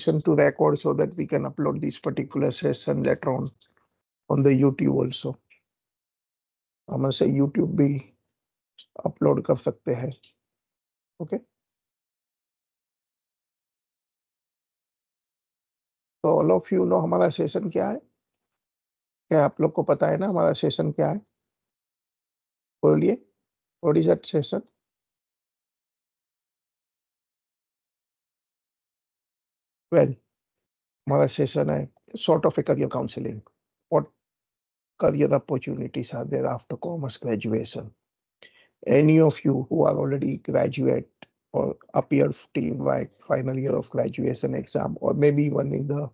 session to record so that we can upload this particular session later on on the YouTube also. I'm going to say YouTube भी upload कर सकते हैं okay तो all of you know हमारा session क्या है क्या आप लोग को पता है ना हमारा सेशन क्या है बोलिए what is that session well, my session I sort of a career counseling. What career opportunities are there after commerce graduation? Any of you who are already graduate or appeared till my final year of graduation exam, or maybe even in the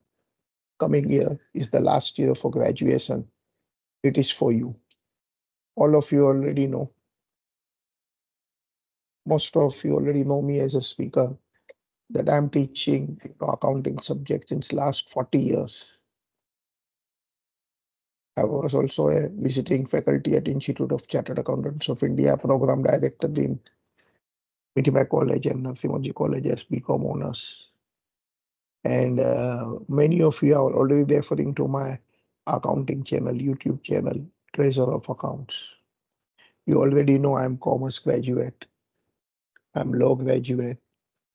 coming year is the last year for graduation. It is for you. All of you already know. Most of you already know me as a speaker that I'm teaching accounting subject since last 40 years. I was also a visiting faculty at Institute of Chartered Accountants of India program director in Mitiba College and Fimoji College as BCom owners. And uh, many of you are already referring to my accounting channel, YouTube channel, Treasure of Accounts. You already know I'm commerce graduate. I'm law graduate.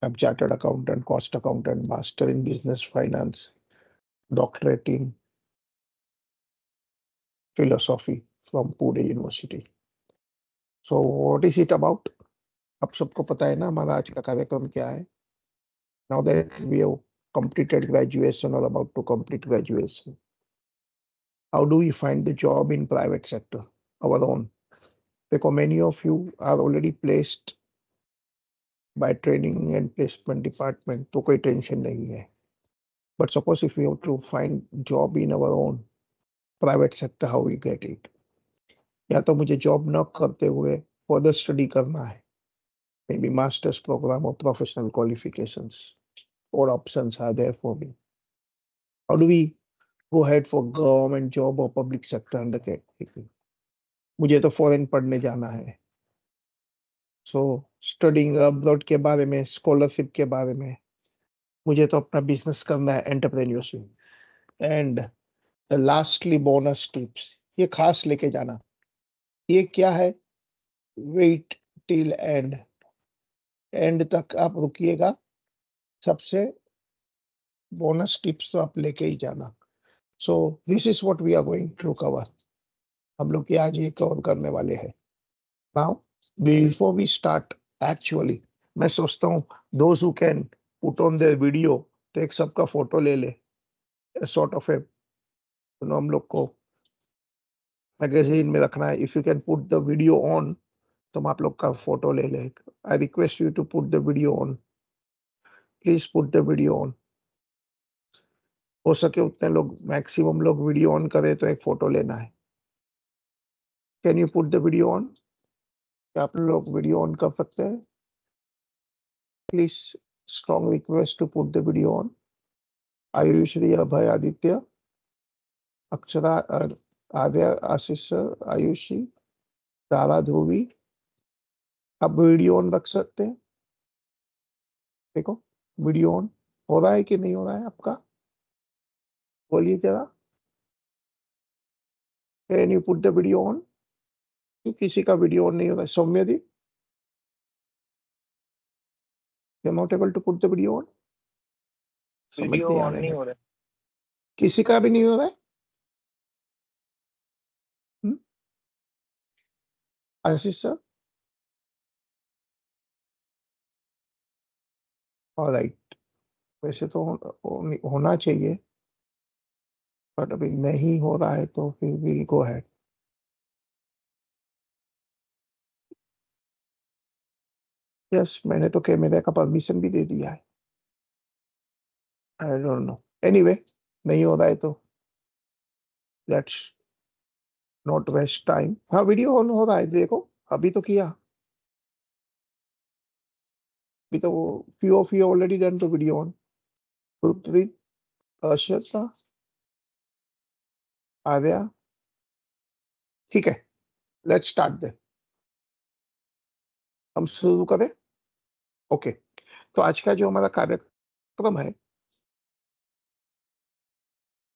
I'm chartered accountant, cost accountant, master in business finance, doctorate in philosophy from Pune University. So what is it about? आप सबको पता है ना हमारा आज का कार्यक्रम क्या है now that completed graduation or about to complete graduation. How do we find the job in private sector, our own? Because many of you are already placed by training and placement department तो कोई tension नहीं है but suppose if we have to find job in our own private sector how we get it या तो मुझे job न करते हुए further study करना है maybe master's program or professional qualifications or options are there for me how do we go ahead for government job or public sector undertaking मुझे तो foreign पढ़ने जाना है so स्टडिंग अबाउट के बारे में स्कॉलरशिप के बारे में मुझे तो अपना बिजनेस करना है entrepreneurship and lastly bonus tips ये खास लेके जाना ये क्या है वेट टिल एंड एंड तक आप रुकिएगा सबसे बोनस टिप्स तो आप लेके ही जाना so this is what we are going to cover हम लोग ये आज ये कवर करने वाले हैं now before we start actually मैं सोचता हूँ those who can put on their video तो एक सबका फोटो ले ले सॉर्ट ऑफ ए हम लोग को मैगजीन में रखना है if you can put the video on तो हम आप लोग का फोटो ले ले I request you to put the video on please put the video on हो सके उतने लोग मैक्सिमम लोग वीडियो ऑन करें तो एक फोटो लेना है can you put the video on आप लोग वीडियो ऑन कर सकते हैं please strong request to put the video on Ayushree Abhay Aditya Akshara Arya Ashish Ayushi दादा ध्रुवी आप वीडियो ऑन रख सकते हैं देखो वीडियो ऑन हो रहा है कि नहीं हो रहा है आपका बोलिए जरा can you put the video on किसी का वीडियो ऑन नहीं होता है सौम्य दी not able to put the video on video on नहीं हो रहा किसी का भी नहीं हो रहा है हम्म? आशीष सर राइट वैसे तो होना चाहिए बट अभी नहीं हो रहा है तो फिर विल गो हैड यस मैंने तो कैमेरा का परमिशन भी दे दिया है आई डोंट नो एनीवे नहीं हो रहा है तो लेट्स नॉट वेस्ट टाइम हाँ वीडियो ऑन हो रहा है देखो अभी तो किया अभी तो few of you already done to video on Gurpreet Ashrata Arya ठीक है लेट्स स्टार्ट दे हम शुरू करें ओके तो आज का जो हमारा कार्यक्रम है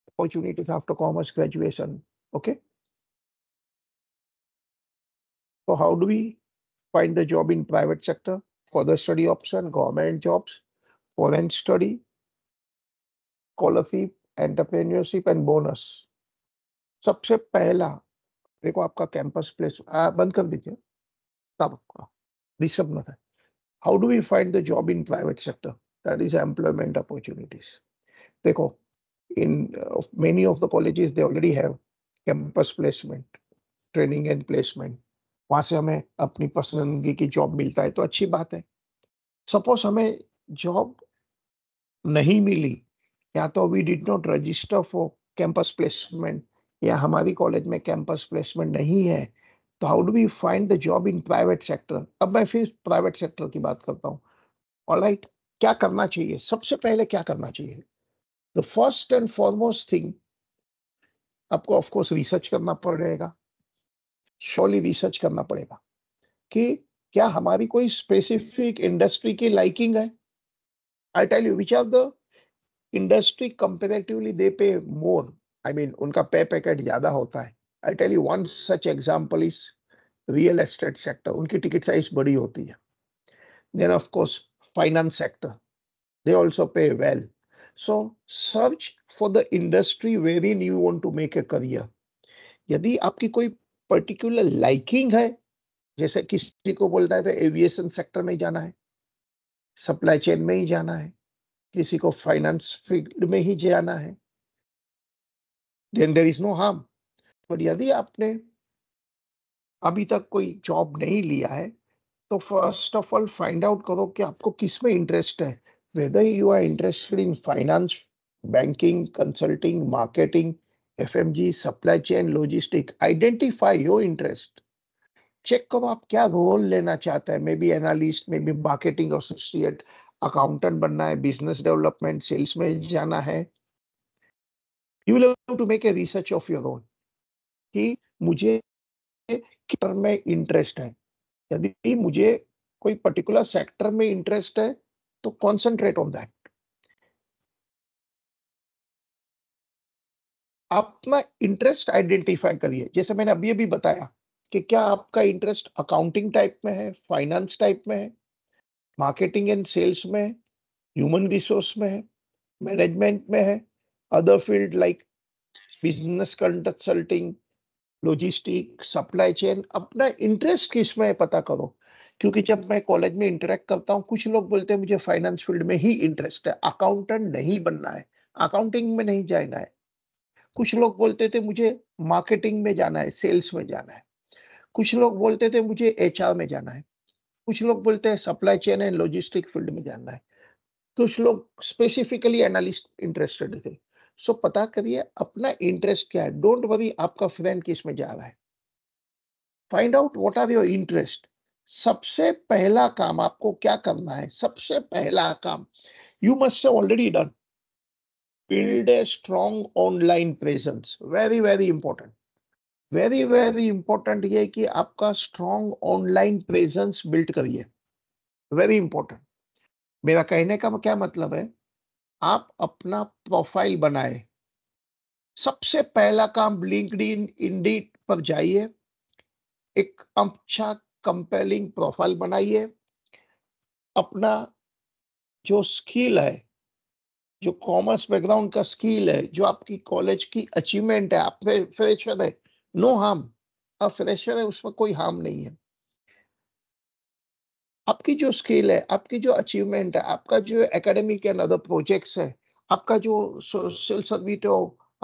opportunities after commerce graduation okay how do we find the job in private sector for the study option government jobs foreign study scholarship entrepreneurship and bonus सबसे पहला देखो आपका कैंपस प्लेस बंद कर दीजिए तब आपका डिस्टर्ब ना था how do we find the job in private sector? That is employment opportunities. देखो, in uh, many of the colleges they already have campus placement, training and placement. वहां से हमें अपनी पसंदगी की जॉब मिलता है तो अच्छी बात है सपोज हमें जॉब नहीं मिली या तो we did not register for campus placement या हमारी कॉलेज में कैंपस प्लेसमेंट नहीं है तो how do we find the job in private sector अब मैं फिर प्राइवेट सेक्टर की बात करता हूँ और राइट क्या करना चाहिए सबसे पहले क्या करना चाहिए the first and foremost thing आपको ऑफकोर्स रिसर्च करना पड़ेगा श्योरली रिसर्च करना पड़ेगा कि क्या हमारी कोई स्पेसिफिक इंडस्ट्री की लाइकिंग है I tell you which are the industry comparatively they pay more I mean उनका पे पैकेट ज्यादा होता है I tell you one such example is real estate sector उनकी टिकट साइज बड़ी होती है then of course finance sector they also pay well so search for the industry wherein you to make a career यदि आपकी कोई particular liking है जैसे किसी को बोलता है तो एविएशन सेक्टर में जाना है सप्लाई चेन में ही जाना है किसी को फाइनेंस फील्ड में ही जाना है then there is no harm और यदि आपने अभी तक कोई जॉब नहीं लिया है तो first of all find out करो कि आपको किस में इंटरेस्ट है whether you are interested in finance banking consulting marketing FMG supply chain logistic identify your interest check करो आप क्या रोल लेना चाहते हैं maybe analyst maybe marketing associate accountant बनना है बिजनेस डेवलपमेंट सेल्स में जाना है you love to make a research of your own कि मुझे कितर में इंटरेस्ट है यदि मुझे कोई पर्टिकुलर सेक्टर में इंटरेस्ट है तो कॉन्सेंट्रेट ऑन दैट अपना इंटरेस्ट आइडेंटिफाई करिए जैसे मैंने अभी अभी बताया कि क्या आपका इंटरेस्ट अकाउंटिंग टाइप में है फाइनेंस टाइप में है मार्केटिंग एंड सेल्स में है ह्यूमन रिसोर्स में है मैनेजमेंट में है other field like business consulting logistic supply chain अपना इंटरेस्ट किस में पता करो क्योंकि जब मैं कॉलेज में इंटरेक्ट करता हूँ कुछ लोग बोलते हैं मुझे फाइनेंस फील्ड में ही इंटरेस्ट है अकाउंटेंट नहीं बनना है अकाउंटिंग में नहीं जाना है कुछ लोग बोलते थे मुझे मार्केटिंग में जाना है सेल्स में जाना है कुछ लोग बोलते थे मुझे एच में जाना है कुछ लोग बोलते हैं supply chain and logistic field में जाना है कुछ लोग स्पेसिफिकली एनालिस्ट इंटरेस्टेड थे सो पता करिए अपना इंटरेस्ट क्या है डोंट वरी आपका फ्रेंड किस में जा रहा है find out what are your interest सबसे पहला काम आपको क्या करना है सबसे पहला काम you must already done build a strong online presence very very important very very important ये कि आपका स्ट्रॉन्ग ऑनलाइन प्रेजेंस बिल्ड करिए वेरी इंपॉर्टेंट मेरा कहने का क्या मतलब है आप अपना प्रोफाइल बनाए सबसे पहला काम लिंकड इन इंडीड पर जाइए एक अच्छा कंपेलिंग प्रोफाइल बनाइए अपना जो स्किल है जो कॉमर्स बैकग्राउंड का स्किल है जो आपकी कॉलेज की अचीवमेंट है आप फ्रेशर है नो हार्म आप फ्रेशर है उसमें कोई हार्म नहीं है आपकी जो स्किल है आपकी जो अचीवमेंट है आपका जो एकेडमिक एंड अदर प्रोजेक्ट्स है आपका जो सोशल सर्विट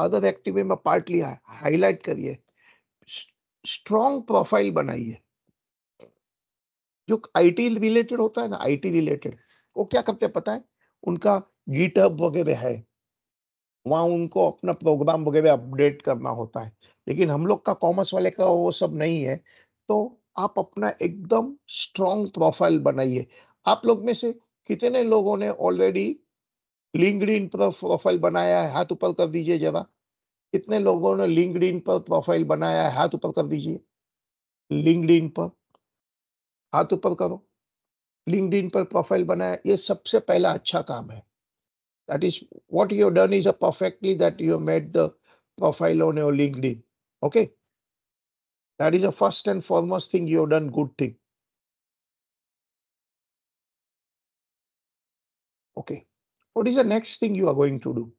अदर एक्टिविटी में पार्ट लिया है हाईलाइट करिए स्ट्रॉन्ग प्रोफाइल बनाइए जो आईटी रिलेटेड होता है ना आईटी रिलेटेड वो क्या करते हैं पता है उनका गिटअप वगैरह है वहां उनको अपना प्रोग्राम वगैरह अपडेट करना होता है लेकिन हम लोग का कॉमर्स वाले का वो सब नहीं है तो आप अपना एकदम स्ट्रॉन्ग प्रोफाइल बनाइए आप लोग में से कितने लोगों ने ऑलरेडी इन पर प्रोफाइल बनाया है हाथ ऊपर कर दीजिए जरा कितने लोगों ने इन पर प्रोफाइल बनाया है हाथ ऊपर कर दीजिए इन पर हाथ ऊपर करो इन पर प्रोफाइल बनाया ये सबसे पहला अच्छा काम है that is what you done is a perfectly that that made the profile on your LinkedIn your okay That is the first and foremost thing you have done good thing. Okay. What is the next thing you are going to do?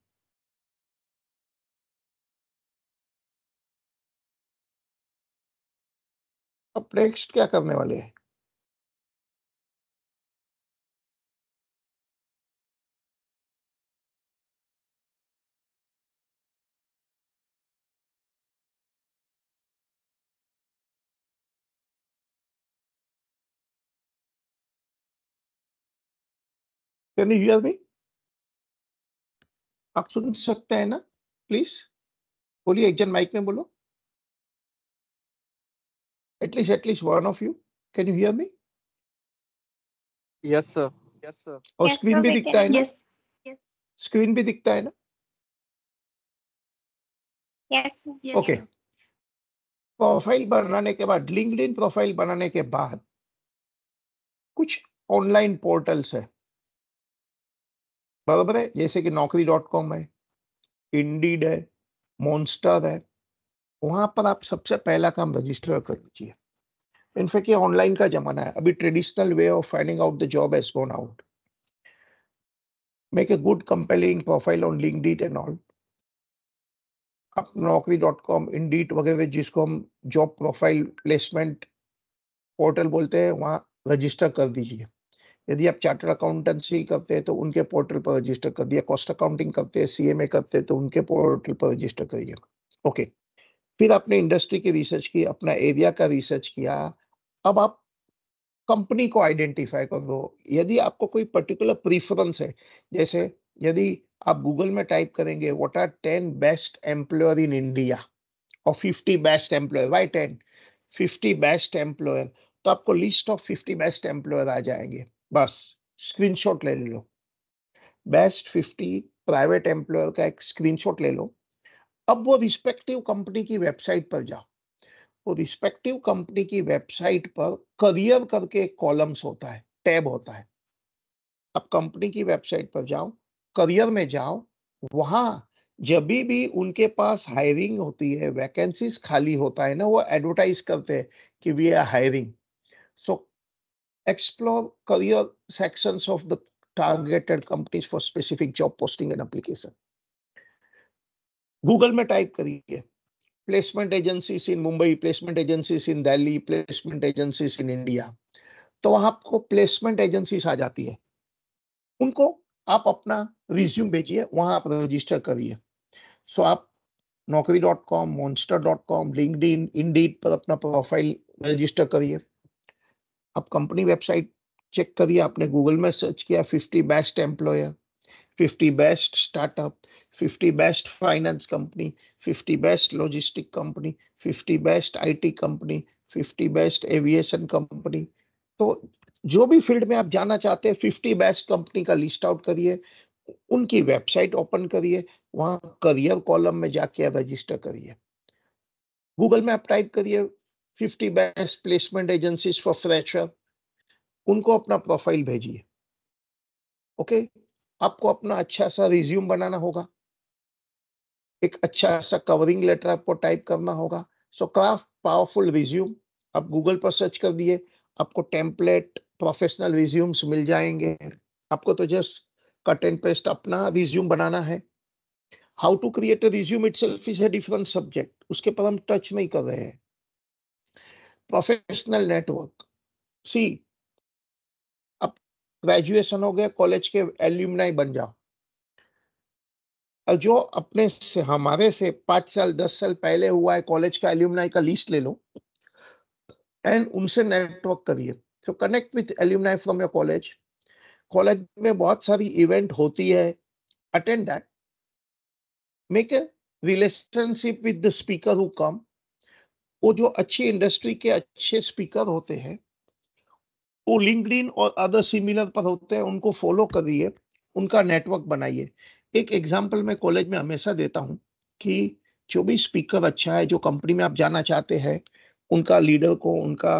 अब next क्या करने वाले हैं can you hear मी आप सुन सकते हैं ना please बोलिए एक जन माइक में बोलो at least at least one of you can you hear me yes sir yes sir और स्क्रीन भी दिखता है ना स्क्रीन भी दिखता है ना यस ओके प्रोफाइल बनाने के बाद लिंक्डइन प्रोफाइल बनाने के बाद कुछ ऑनलाइन पोर्टल्स है बराबर है जैसे कि नौकरी डॉट कॉम है इंडीड है मोन्स्टर है वहां पर आप सबसे पहला काम रजिस्टर कर दीजिए इनफैक्ट ये ऑनलाइन का जमाना है अभी traditional way of finding out the job has gone out make a good compelling profile on link and all आप नौकरी डॉट कॉम इंडीट वगैरह जिसको हम जॉब प्रोफाइल प्लेसमेंट पोर्टल बोलते हैं वहाँ रजिस्टर कर दीजिए यदि आप चार्टर्ड अकाउंटेंसी करते हैं तो उनके पोर्टल पर रजिस्टर कर दिया कॉस्ट अकाउंटिंग करते हैं सीएमए करते हैं तो उनके पोर्टल पर रजिस्टर करिए ओके फिर आपने इंडस्ट्री की रिसर्च की अपना एरिया का रिसर्च किया अब आप कंपनी को आइडेंटिफाई कर दो यदि आपको कोई पर्टिकुलर प्रीफरेंस है जैसे यदि आप गूगल में टाइप करेंगे what are ten best employer in India और fifty best employer why ten fifty best employer तो आपको list of fifty best employer आ जाएंगे बस स्क्रीनशॉट ले लो बेस्ट फिफ्टी प्राइवेट एम्प्लॉयर का एक स्क्रीनशॉट ले लो अब वो रिस्पेक्टिव कंपनी की वेबसाइट पर जाओ वो रिस्पेक्टिव कंपनी की वेबसाइट पर करियर करके कॉलम्स होता है टैब होता है अब कंपनी की वेबसाइट पर जाओ करियर में जाओ वहां जब भी उनके पास हायरिंग होती है वैकेंसीज खाली होता है ना वो एडवर्टाइज करते हैं कि we are hiring explore career sections of the targeted companies for specific job posting and application. Google में टाइप करिए placement agencies in Mumbai placement agencies in Delhi placement agencies in India तो वहां आपको प्लेसमेंट एजेंसीज आ जाती है उनको आप अपना रिज्यूम भेजिए वहां आप रजिस्टर करिए सो आप Naukri dot com Monster dot com LinkedIn Indeed पर अपना प्रोफाइल रजिस्टर करिए अब कंपनी वेबसाइट चेक करिए आपने गूगल में सर्च किया 50 best employer 50 best startup 50 best finance company 50 best logistic company 50 best IT company 50 best aviation company तो जो भी फील्ड में आप जाना चाहते हैं फिफ्टी बेस्ट कंपनी का लिस्ट आउट करिए उनकी वेबसाइट ओपन करिए वहां करियर कॉलम में जाके रजिस्टर करिए गूगल में आप टाइप करिए fifty best placement agencies for fresher उनको अपना प्रोफाइल भेजिए ओके आपको अपना अच्छा सा रिज्यूम बनाना होगा एक अच्छा सा कवरिंग लेटर आपको टाइप करना होगा सो क्राफ्ट पावरफुल रिज्यूम आप गूगल पर सर्च कर दिए आपको टेम्पलेट प्रोफेशनल रिज्यूम्स मिल जाएंगे आपको तो जस्ट कट एंड पेस्ट अपना रिज्यूम बनाना है how to create a resume itself is a different subject उसके पर हम टच नहीं कर रहे हैं प्रोफेशनल नेटवर्क सी अब ग्रेजुएशन हो गया कॉलेज के एल्यूमिनाई बन जाओ जो अपने से हमारे से पांच साल दस साल पहले हुआ है कॉलेज का एल्यूमिनाई का लिस्ट ले लो एंड उनसे नेटवर्क करिए तो connect with alumni from your college college में बहुत सारी इवेंट होती है attend that make a relationship with the speaker who come वो जो अच्छी इंडस्ट्री के अच्छे स्पीकर होते हैं वो लिंकड और अदर सिमिलर पर होते हैं उनको फॉलो करिए उनका नेटवर्क बनाइए एक एग्जाम्पल मैं कॉलेज में हमेशा देता हूँ कि जो भी स्पीकर अच्छा है जो कंपनी में आप जाना चाहते हैं उनका लीडर को उनका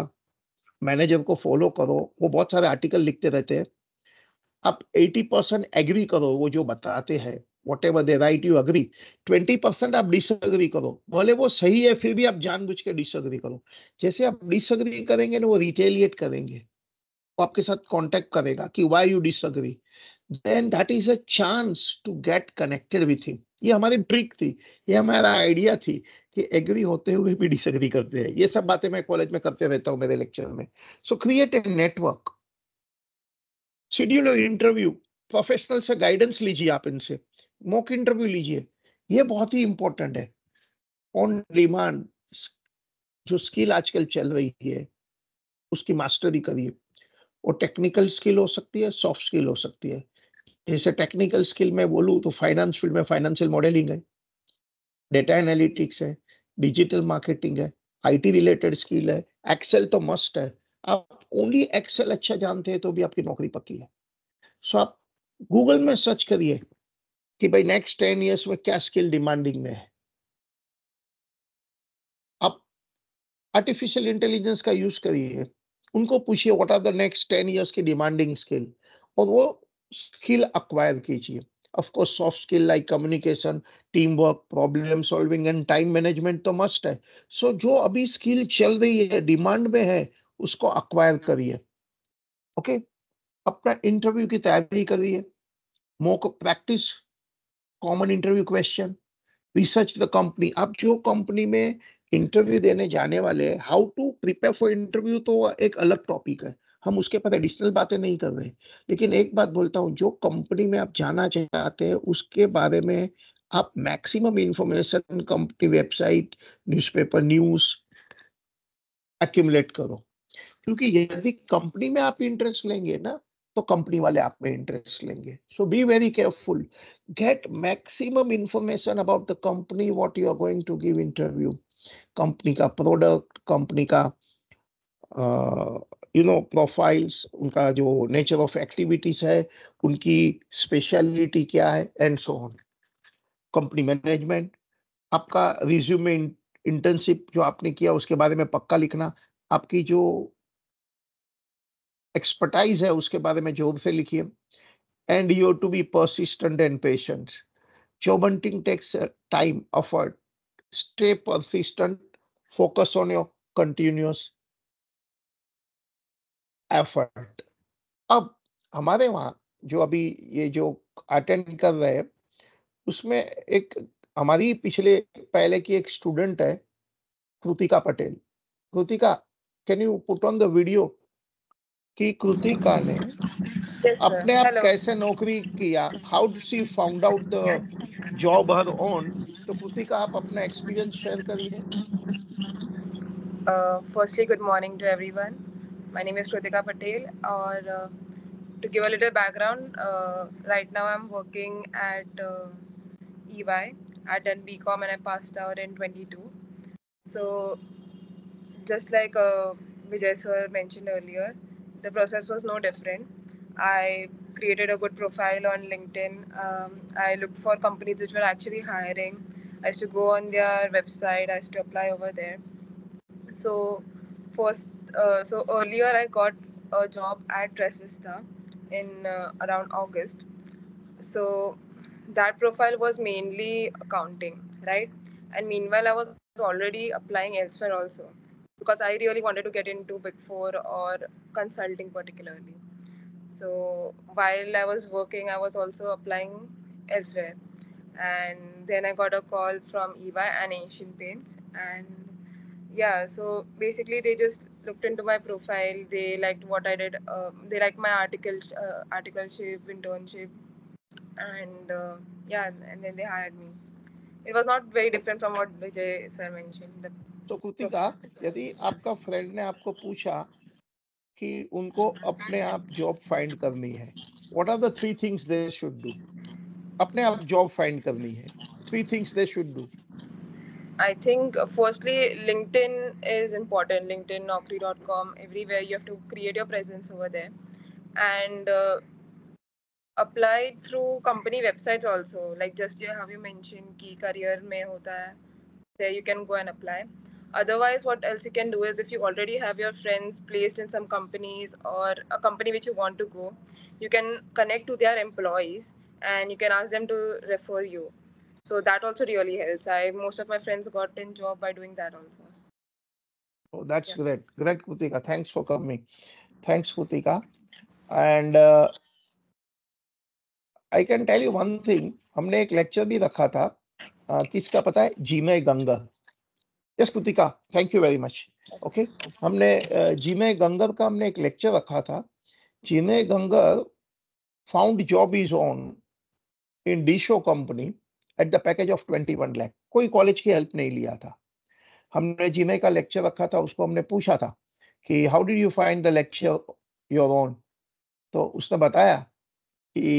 मैनेजर को फॉलो करो वो बहुत सारे आर्टिकल लिखते रहते हैं आप 80 परसेंट एग्री करो वो जो बताते हैं whatever they write you agree 20% आप disagree करो बोले वो सही है फिर भी आप जानबूझ के disagree करो जैसे आप disagree करेंगे ना वो retaliate करेंगे वो आपके साथ कांटेक्ट करेगा कि why you disagree then that is a chance to get connected with him ये हमारी ट्रिक थी ये हमारा आइडिया थी कि एग्री होते हुए भी डिसएग्री करते हैं ये सब बातें मैं कॉलेज में करते रहता हूँ मेरे लेक्चर में so create a network schedule interview professional से गाइडेंस लीजिए आप इनसे मॉक इंटरव्यू लीजिए ये बहुत ही इम्पोर्टेंट है ऑन डिमांड जो स्किल आजकल चल रही है उसकी मास्टरी करिए वो टेक्निकल स्किल हो सकती है सॉफ्ट स्किल हो सकती है जैसे टेक्निकल स्किल में बोलूँ तो फाइनेंस फील्ड में फाइनेंशियल मॉडलिंग है डेटा एनालिटिक्स है डिजिटल मार्केटिंग है आईटी रिलेटेड स्किल है एक्सेल तो मस्ट है आप ओनली एक्सेल अच्छा जानते हैं तो भी आपकी नौकरी पक्की है सो so आप गूगल में सर्च करिए कि भाई नेक्स्ट टेन इयर्स में क्या स्किल डिमांडिंग में है आप आर्टिफिशियल इंटेलिजेंस का यूज करिए उनको पूछिए what are the next ten years की डिमांडिंग स्किल और वो स्किल अक्वायर कीजिए of course soft skill like communication team work problem solving and time management तो मस्ट है सो so, जो अभी स्किल चल रही है डिमांड में है उसको अक्वायर करिए ओके okay? अपना इंटरव्यू की तैयारी करिए mock practice common interview question research the company आप जो कंपनी में इंटरव्यू देने जाने वाले हैं how to prepare for interview तो एक अलग टॉपिक है हम उसके पास एडिशनल बातें नहीं कर रहे लेकिन एक बात बोलता हूँ जो कंपनी में आप जाना चाहते हैं उसके बारे में आप maximum information company website newspaper news accumulate करो क्योंकि यदि कंपनी में आप इंटरेस्ट लेंगे ना तो कंपनी वाले आप में इंटरेस्ट लेंगे so be very careful get maximum information about the company what you are going to give interview company का प्रोडक्ट कंपनी का यू नो प्रोफाइल्स उनका जो नेचर ऑफ एक्टिविटीज है उनकी स्पेशलिटी क्या है and so on company management आपका resume internship जो आपने किया उसके बारे में पक्का लिखना आपकी जो एक्सपर्टाइज है उसके बारे में जोर से लिखिए and you to be persistent and patient चौबंटिंग takes time effort stay persistent focus on your continuous effort अब हमारे वहां जो अभी ये जो अटेंड कर रहे हैं उसमें एक हमारी पिछले पहले की एक स्टूडेंट है Kritika Patel Kritika can you put on the video कि कृतिका ने yes, अपने आप कैसे नौकरी किया how she found out the job her own तो कृतिका आप अपना एक्सपीरियंस शेयर करिए firstly good morning to everyone my name is Kritika Patel और to give a little background right now I am working at EY. I done BCom and I passed out in 22. So, just like uh, Vijay sir mentioned earlier, the process was no different. I created a good profile on LinkedIn. Um, I looked for companies which were actually hiring. I used to go on their website. I used to apply over there. So first, uh, so earlier I got a job at Dress in uh, around August. So that profile was mainly accounting, right? And meanwhile, I was already applying elsewhere also because I really wanted to get into Big Four or consulting particularly. So while I was working, I was also applying elsewhere. And then I got a call from EY and Asian Paints. And yeah, so basically they just looked into my profile. They liked what I did. Uh, they liked my article, uh, articleship, internship, and uh, yeah, and then they hired me. It was not very different from what Vijay sir mentioned. The तो कृतिका यदि आपका friend ने आपको पूछा कि उनको अपने आप जॉब फाइंड करनी है what are the three things they should do अपने आप जॉब फाइंड करनी है three things they should do I think firstly LinkedIn is important LinkedIn naukri.com everywhere you have to create your presence over there and uh, apply through company websites also like just how you mentioned ki career mein hota hai there you can go and apply otherwise what else you can do is if you already have your friends placed in some companies or a company which you want to go you can connect to their employees and you can ask them to refer you so that also really helps i most of my friends got in job by doing that also oh that's yeah. great great kutika thanks for coming thanks kutika and uh, i can tell you one thing हमने एक lecture भी रखा था आ, किसका पता है जीमय गंगा yes Kritika thank you very much okay हमने जीमे गंगर का हमने एक लेक्चर रखा था जीमे गंगर found job is on in डीशो company at the package of twenty one lakh कोई कॉलेज की हेल्प नहीं लिया था हमने जीमे का लेक्चर रखा था उसको हमने पूछा था कि how did you find the lecture your own तो उसने बताया कि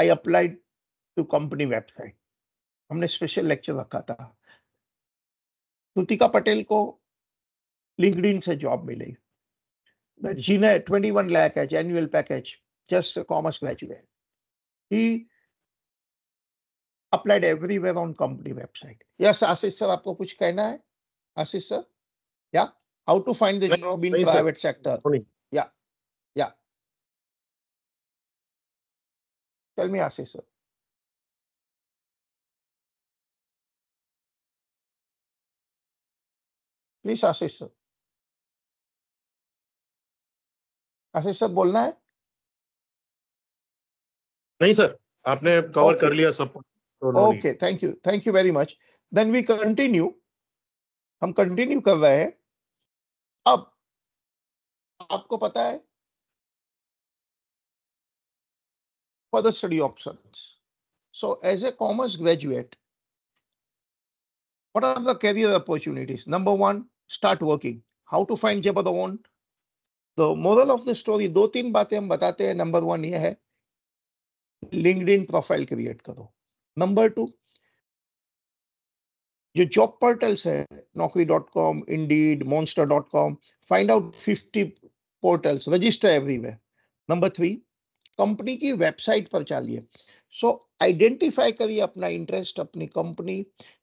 I applied to company website हमने स्पेशल लेक्चर रखा था कृतिका पटेल को लिंकड से जॉब मिलेगी जिन्हें ट्वेंटी वन लैक है annual package just commerce graduate ही applied everywhere on company website yes Ashish sir आपको कुछ कहना है आशीष सर या how to find the job in private sector या या tell me Ashish sir please Ashish sir Ashish sir बोलना है नहीं सर आपने कवर okay. कर लिया सब okay thank you thank you very much then we continue हम कंटिन्यू कर रहे हैं अब आपको पता है for the study option so as a commerce graduate what are the career opportunities number one start working. How to find जब the One? The moral of the story, दो तीन बातें हम बताते हैं नंबर वन ये है लिंकड इन प्रोफाइल क्रिएट करो नंबर टू जो जॉब पोर्टल्स है Naukri dot com Indeed Monster dot com find out fifty portals register everywhere number three company की वेबसाइट पर चालिए सो आइडेंटिफाई करिए अपना इंटरेस्ट अपनी कंपनी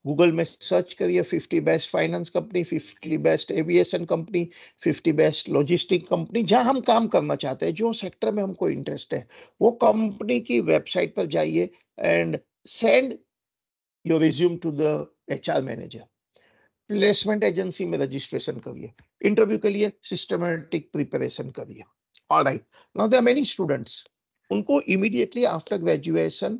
गूगल में सर्च करिए 50 best finance company 50 best aviation company 50 best logistic company जहां हम काम करना चाहते हैं जो सेक्टर में हमको इंटरेस्ट है वो कंपनी की वेबसाइट पर जाइए and send your resume to the H manager placement agency में रजिस्ट्रेशन करिए इंटरव्यू के लिए सिस्टमेटिक प्रिपरेशन करिए alright now there many students उनको इमीडिएटली आफ्टर ग्रेजुएशन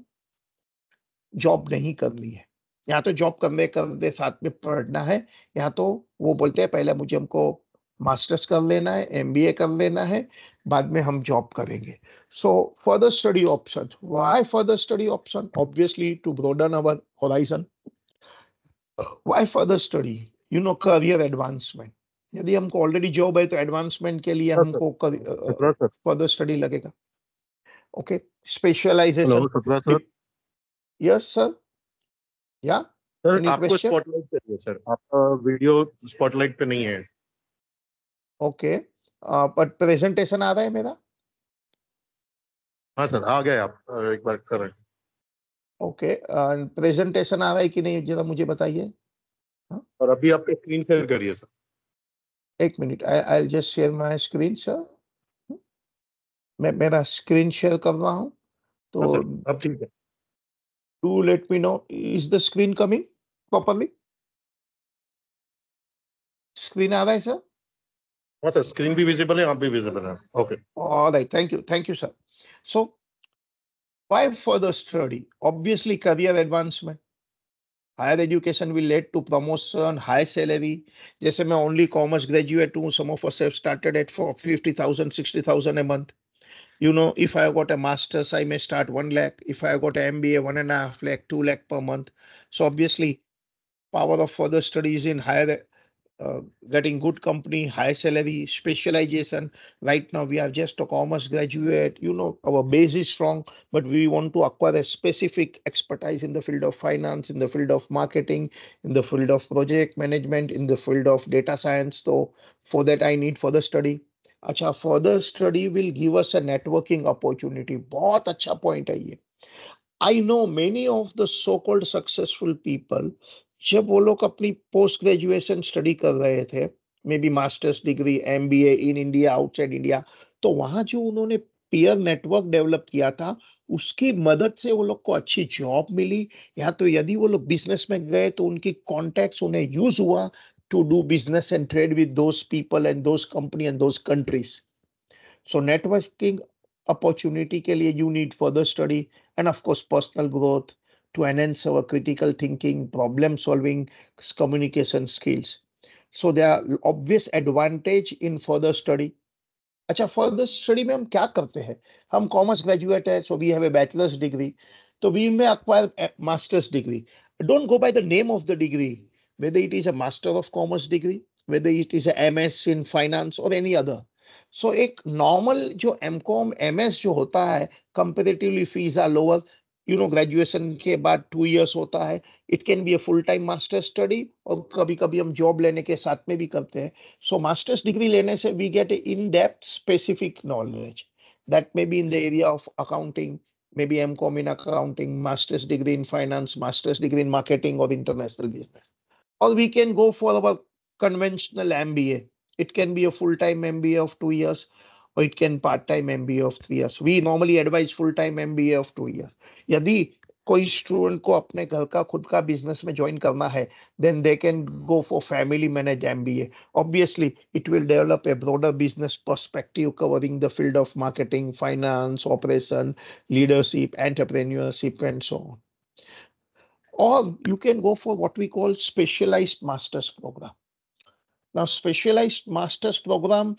जॉब नहीं करनी है यहाँ तो जॉब करने करने साथ में पढ़ना है यहाँ तो वो बोलते हैं पहले मुझे हमको मास्टर्स कर लेना है एम कर लेना है बाद में हम जॉब करेंगे so further study option why further study option obviously to broaden our horizon why further study you know career advancement यदि हमको ऑलरेडी जॉब है तो एडवांसमेंट के लिए हमको फर्दर स्टडी लगेगा ओके स्पेशलाइजेशन यस सर या सर आपको स्पॉटलाइट पे है सर आपका वीडियो स्पॉटलाइट पे नहीं है ओके बट प्रेजेंटेशन आ रहा है मेरा हाँ सर आ गया आप एक बार कर ओके प्रेजेंटेशन आ रहा है कि नहीं जरा मुझे बताइए हाँ? और अभी आप स्क्रीन शेयर करिए सर एक minute I I just share my screen sir मैं मेरा स्क्रीन शेयर कर रहा हूँ तो हाँ, अब ठीक है do let me know, is the screen coming properly? Screen aa raha hai sir? हाँ सर स्क्रीन भी विजिबल है आप भी विजिबल हैं okay alright thank you thank you sir why further study obviously career advancement higher education will lead to promotion high salary I am only commerce graduate some of us have started at for 50000 60000 a month you know, if I got a master's, I may start one lakh. If I got an MBA, one and a half lakh, two lakh per month. So obviously, power of further studies in higher, uh, getting good company, high salary, specialization. Right now, we are just a commerce graduate. You know, our base is strong, but we want to acquire a specific expertise in the field of finance, in the field of marketing, in the field of project management, in the field of data science. So for that, I need further study अच्छा further study will give us a networking opportunity बहुत अच्छा point है ये I know many of the so called successful people जब वो लोग अपनी post graduation study कर रहे थे maybe masters degree M B A in India outside India तो वहां जो उन्होंने पियर नेटवर्क डेवलप किया था उसकी मदद से वो लोग को अच्छी जॉब मिली या तो यदि वो लोग बिजनेस में गए तो उनकी कॉन्टेक्ट उन्हें यूज हुआ to do business and trade with those people and those company and those countries. So networking opportunity ke liye you need further study and of course personal growth to enhance our critical thinking, problem solving, communication skills. So there are obvious advantage in further study. अच्छा further study में हम क्या करते हैं हम commerce graduate है so we have a bachelors degree तो we may acquire masters degree don't go by the name of the degree whether it is a Master of Commerce degree, whether it is a MS in finance or any other. So so, एक normal जो M com M S जो होता है comparatively fees are lower you know graduation के बाद two years होता है it can be a full time master study और कभी कभी हम जॉब लेने के साथ में भी करते हैं सो मास्टर्स डिग्री लेने से we get a in depth specific knowledge that may be in the area of accounting may be M com in accounting masters degree in finance masters degree in marketing और international business or we can go for our conventional MBA. It can be a full-time MBA of two years, or it can part-time MBA of three years. We normally advise full-time MBA of two years. यदि कोई student को अपने घर का खुद का business में join करना है then they can go for family manage M B A obviously it will develop a broader business perspective covering the field of marketing finance operation leadership entrepreneurship and so on or you can go for what we call specialized master's program. Now, specialized master's program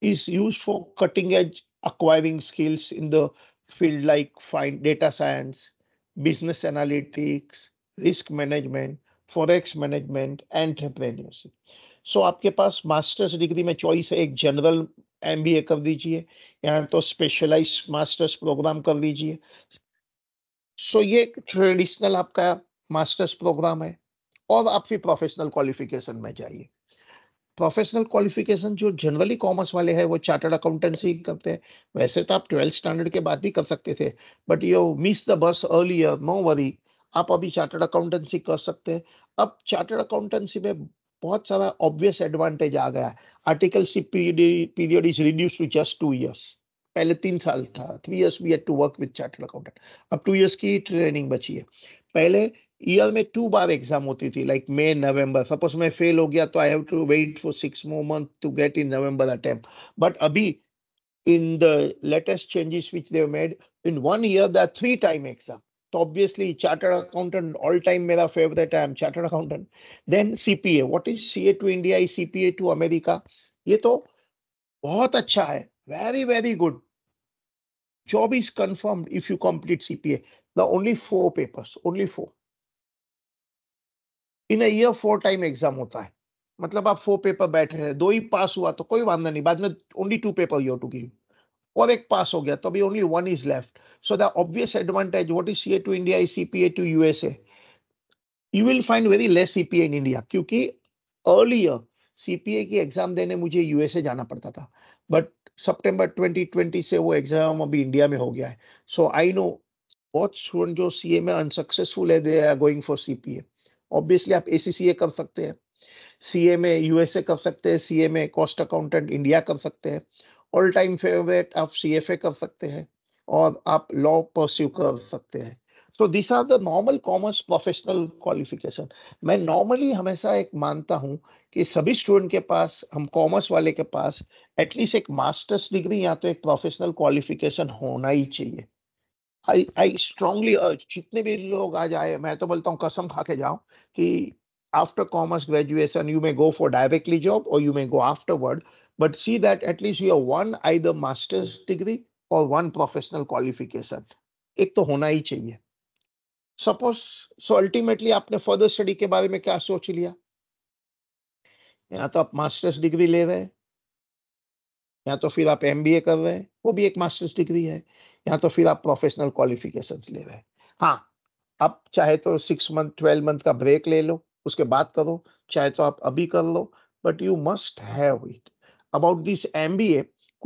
is used for cutting edge acquiring skills in the field like fine data science, business analytics, risk management, forex management entrepreneurship so आपके पास masters degree में choice है एक general M कर दीजिए या तो specialise masters programme कर दीजिए सो so, ये ट्रेडिशनल आपका मास्टर्स प्रोग्राम है और आप फिर प्रोफेशनल क्वालिफिकेशन में जाइए प्रोफेशनल क्वालिफिकेशन जो जनरली कॉमर्स वाले हैं वो चार्टर्ड अकाउंटेंसी करते हैं वैसे तो आप ट्वेल्थ स्टैंडर्ड के बाद भी कर सकते थे but you miss the bus earlier no worry आप अभी चार्टर्ड अकाउंटेंसी कर सकते हैं अब चार्टर्ड अकाउंटेंसी में बहुत सारा ऑब्वियस एडवांटेज आ गया articleship period is reduce to just two years पहले तीन साल था three years we had to work with chartered accountant अब टू ईयर्स की ट्रेनिंग बची है पहले ईयर में टू बार एग्जाम होती थी लाइक मे नवंबर सपोज मैं फेल हो गया तो I have to wait for six more month to get in November attempt but अभी in the latest changes which they made in one year the three time exam तो obviously chartered accountant all time मेरा favourite है chartered accountant then C P what is C A to India is C to America ये तो बहुत अच्छा है very very good job is confirmed if you complete C P A the only four papers only four in year four time exam होता है मतलब आप four paper बैठे हैं दो ही पास हुआ तो कोई वादा नहीं बाद में only two paper you to give और एक पास हो गया तो अभी only one is left so the obvious advantage what is A to India is A to USA you will find very less A in India क्योंकि earlier A की exam देने मुझे यूएसए जाना पड़ता था बट ट्वेंटी ट्वेंटी से वो exam अभी इंडिया में हो गया है सो आई नो बहुत स्टूडेंट जो ए में अनसक्सेसफुल है they are going for A obviously आप ए कर सकते हैं सी में यूएसए कर सकते हैं सी में कॉस्ट अकाउंटेंट इंडिया कर सकते हैं ऑल टाइम फेवरेट आप सी कर सकते हैं और आप लॉ परस्यू कर सकते हैं तो this are the normal commerce professional qualification मैं नॉर्मली हमेशा एक मानता हूँ कि सभी स्टूडेंट के पास हम कॉमर्स वाले के पास एटलीस्ट एक मास्टर्स डिग्री या तो एक प्रोफेशनल क्वालिफिकेशन होना ही चाहिए आई आई अर्ज जितने भी लोग आज आए मैं तो बोलता हूँ कसम खा के जाओ कि after commerce graduation you may go for directly job और you may go after afterward but see that at least you one I the masters degree और वन प्रोफेशनल क्वालिफिकेशन एक तो होना ही चाहिए सपोज सो अल्टीमेटली आपने फर्दर स्टडी के बारे में क्या सोच लिया या तो आप मास्टर्स डिग्री ले रहे हैं या तो फिर आप एम कर रहे हैं वो भी एक मास्टर्स डिग्री है या तो फिर आप प्रोफेशनल क्वालिफिकेशन ले रहे हैं हाँ आप चाहे तो सिक्स मंथ ट्वेल्व मंथ का ब्रेक ले लो उसके बाद करो चाहे तो आप अभी कर लो but you must have it about this M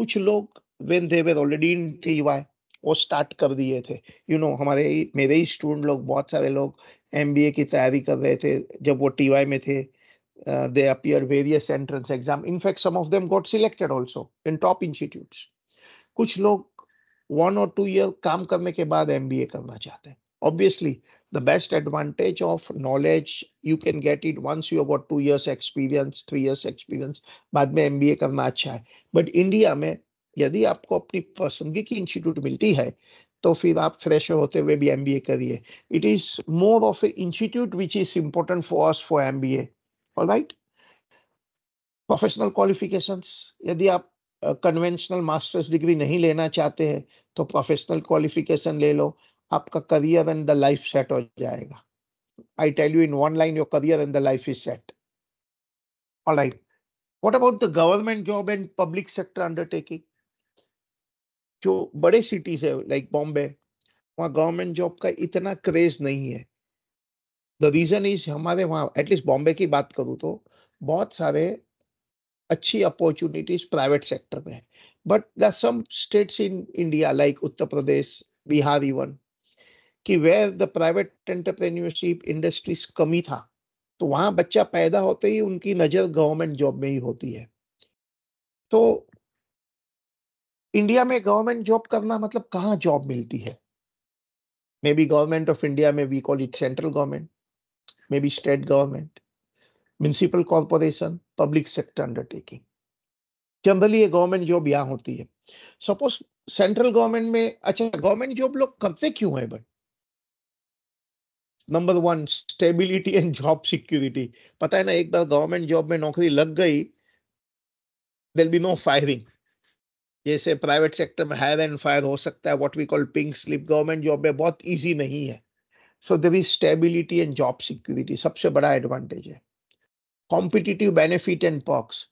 कुछ लोग when they were already in T Y वो स्टार्ट कर दिए थे यू you नो know, हमारे मेरे ही स्टूडेंट लोग बहुत सारे लोग एम की तैयारी कर रहे थे जब वो टी वाई में थे they appear various entrance exam in fact some of them got selected also in top institutes कुछ लोग वन और टू ईयर काम करने के बाद एम करना चाहते हैं obviously the best advantage of knowledge you can get it once you about two years experience three years experience बाद में एम करना अच्छा है बट इंडिया में यदि आपको अपनी पसंदगी की इंस्टीट्यूट मिलती है तो फिर आप फ्रेशर होते हुए भी एम करिए it is more of a institute which is important for us for M B A right professional qualification यदि आप कन्वेंशनल मास्टर्स डिग्री नहीं लेना चाहते हैं तो प्रोफेशनल क्वालिफिकेशन ले लो आपका career and the life set हो जाएगा I tell you in one line your career and the life is set all right what about the government job and public sector undertaking जो बड़े cities है like Bombay वहाँ government job का इतना craze नहीं है द रीजन इज हमारे वहाँ एटलीस्ट बॉम्बे की बात करूँ तो बहुत सारे अच्छी अपॉर्चुनिटीज प्राइवेट सेक्टर में है but the some states in India like Uttar Pradesh Bihar even कि where the private entrepreneurship industries कमी था तो वहां बच्चा पैदा होते ही उनकी नज़र गवर्नमेंट जॉब में ही होती है तो इंडिया में गवर्नमेंट जॉब करना मतलब कहाँ जॉब मिलती है may be government of India में we call it central government may be state government municipal corporation public sector undertaking generally ये गवर्नमेंट जॉब यहाँ होती है सपोज सेंट्रल गवर्नमेंट में अच्छा गवर्नमेंट जॉब लोग करते क्यों है भाई number one stability and job security पता है ना एक बार गवर्नमेंट जॉब में नौकरी लग गई देर बी नो फायरिंग जैसे प्राइवेट सेक्टर में हायर एंड फायर हो सकता है what we call pink slip government job में बहुत इजी नहीं है so there is stability and job security सबसे बड़ा एडवांटेज है competitive benefit and perks.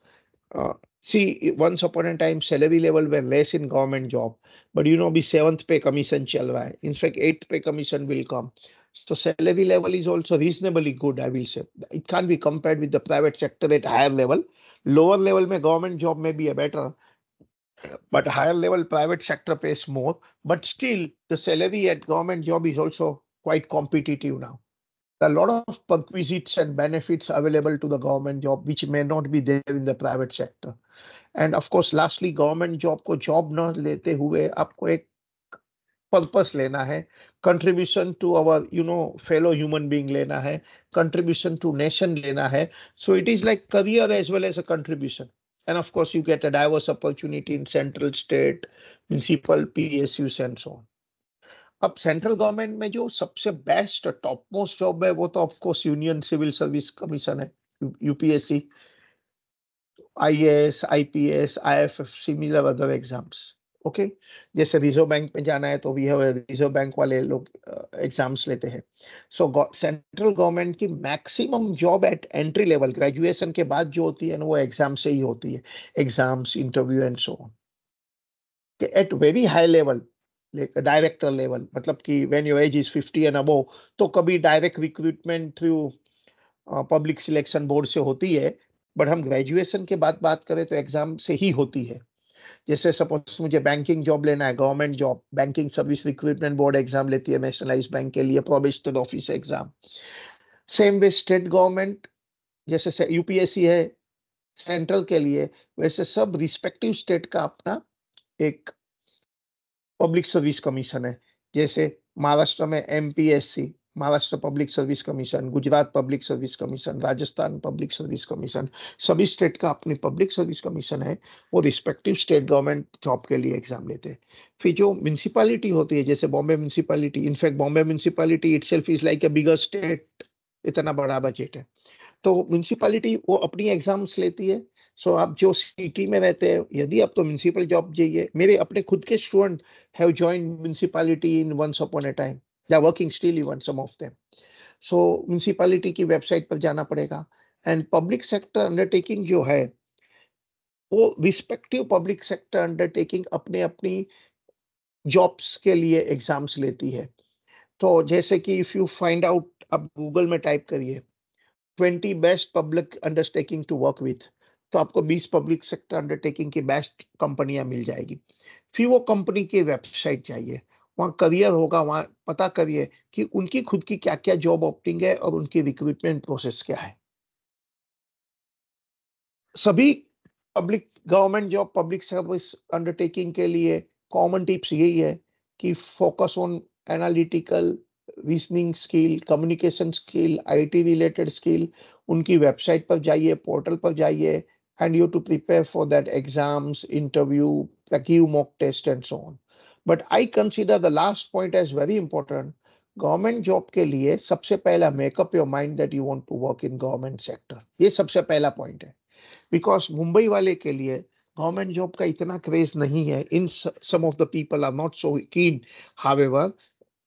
Uh, see, once upon a time, salary level were less in government job, but you know, the seventh pay commission chalwa. In fact, eighth pay commission will come. So salary level is also reasonably good, I will say. It can't be compared with the private sector at higher level. Lower level, may government job may be a better, but higher level private sector pays more. But still, the salary at government job is also quite competitive now a lot of perquisites and benefits available to the government job, which may not be there in the private sector. And of course, lastly, government job ko job na lete huye, apko ek purpose lena hai, contribution to our, you know, fellow human being lena hai, contribution to nation lena hai. So it is like career as well as a contribution. And of course, you get a diverse opportunity in central, state, municipal, PSUs and so on. अब central government में जो सबसे best और top most job है वो तो of course union civil service commission है UPSC I I A S S P IAS F IFF similar other exams okay जैसे रिजर्व बैंक में जाना है तो भी है रिजर्व बैंक वाले लोग एग्जाम्स लेते हैं सो सेंट्रल गवर्नमेंट की maximum job at entry level graduation के बाद जो होती है ना वो एग्जाम से ही होती है exams interview and so on at very high level director level मतलब कि when your age is 50 and above तो कभी direct recruitment through public selection board से होती है बट हम ग्रेजुएशन के बाद बात करें तो एग्जाम से ही होती है जैसे सपोज मुझे बैंकिंग जॉब लेना है government job banking service recruitment board exam लेती है नेशनलाइज बैंक के लिए probationary office exam same way state government जैसे यूपीएससी है सेंट्रल के लिए वैसे सब रिस्पेक्टिव स्टेट का अपना एक पब्लिक सर्विस कमीशन है जैसे महाराष्ट्र में M Maharashtra public service commission Gujarat public service commission Rajasthan public service commission सभी स्टेट का अपनी पब्लिक सर्विस कमीशन है वो रिस्पेक्टिव स्टेट गवर्नमेंट जॉब के लिए एग्जाम लेते हैं फिर जो म्यूनसिपालिटी होती है जैसे Bombay municipality in fact Bombay municipality itself is like a bigger state इतना बड़ा बजट है तो म्यूनसिपालिटी वो अपनी एग्जाम्स लेती है सो आप जो सिटी में रहते हैं यदि आपको म्यूनसिपल जॉब चाहिए मेरे अपने खुद के student have join municipality in once upon a time they are working still even some of them so municipality की वेबसाइट पर जाना पड़ेगा एंड पब्लिक सेक्टर अंडरटेकिंग जो है वो रिस्पेक्टिव पब्लिक सेक्टर अंडरटेकिंग अपने अपनी जॉब्स के लिए एग्जाम्स लेती है तो जैसे कि इफ़ यू फाइंड आउट आप गूगल में टाइप करिए twenty best public undertaking to work with तो आपको 20 पब्लिक सेक्टर अंडरटेकिंग की बेस्ट कंपनियां मिल जाएगी फिर वो कंपनी की वेबसाइट जाइए वहाँ करियर होगा वहाँ पता करिए कि उनकी खुद की क्या क्या जॉब ऑप्टिंग है और उनकी रिक्रूटमेंट प्रोसेस क्या है सभी public government job public service undertaking के लिए कॉमन टिप्स यही है कि focus on analytical reasoning skill communication skill IT related skill उनकी वेबसाइट पर जाइए पोर्टल पर जाइए and you have to prepare for that exams, interview, like you mock test and so on. But I consider the last point as very important. Government job ke liye, sabse pehla make up your mind that you want to work in government sector. Ye sabse pehla point hai. Because Mumbai wale ke liye, government job ka itna craze nahi hai. In some of the people are not so keen. However,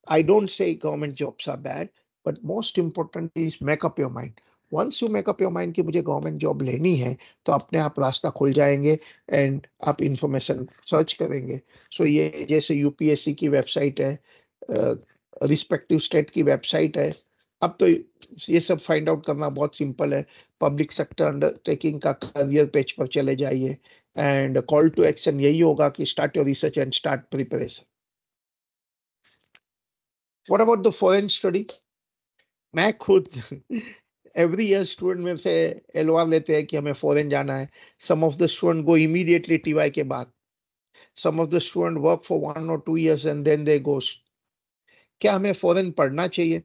I don't say government jobs are bad, but most important is make up your mind. Once you make up your mind कि मुझे government job लेनी है तो अपने आप रास्ता खुल जाएंगे एंड आप इंफॉर्मेशन सर्च करेंगे सो so ये जैसे यूपीएससी की वेबसाइट है रिस्पेक्टिव uh, स्टेट की वेबसाइट है अब तो ये सब फाइंड आउट करना बहुत सिंपल है पब्लिक सेक्टर अंडरटेकिंग का करियर पेज पर चले जाइए एंड कॉल टू एक्शन यही होगा कि start your research and start preparation what about the foreign study मैं खुद एवरी ईयर स्टूडेंट में से एलवा लेते हैं कि हमें फॉरेन जाना है some of the student go immediately TY के बाद some of the student work for one और two years and then they goes क्या हमें फॉरेन पढ़ना चाहिए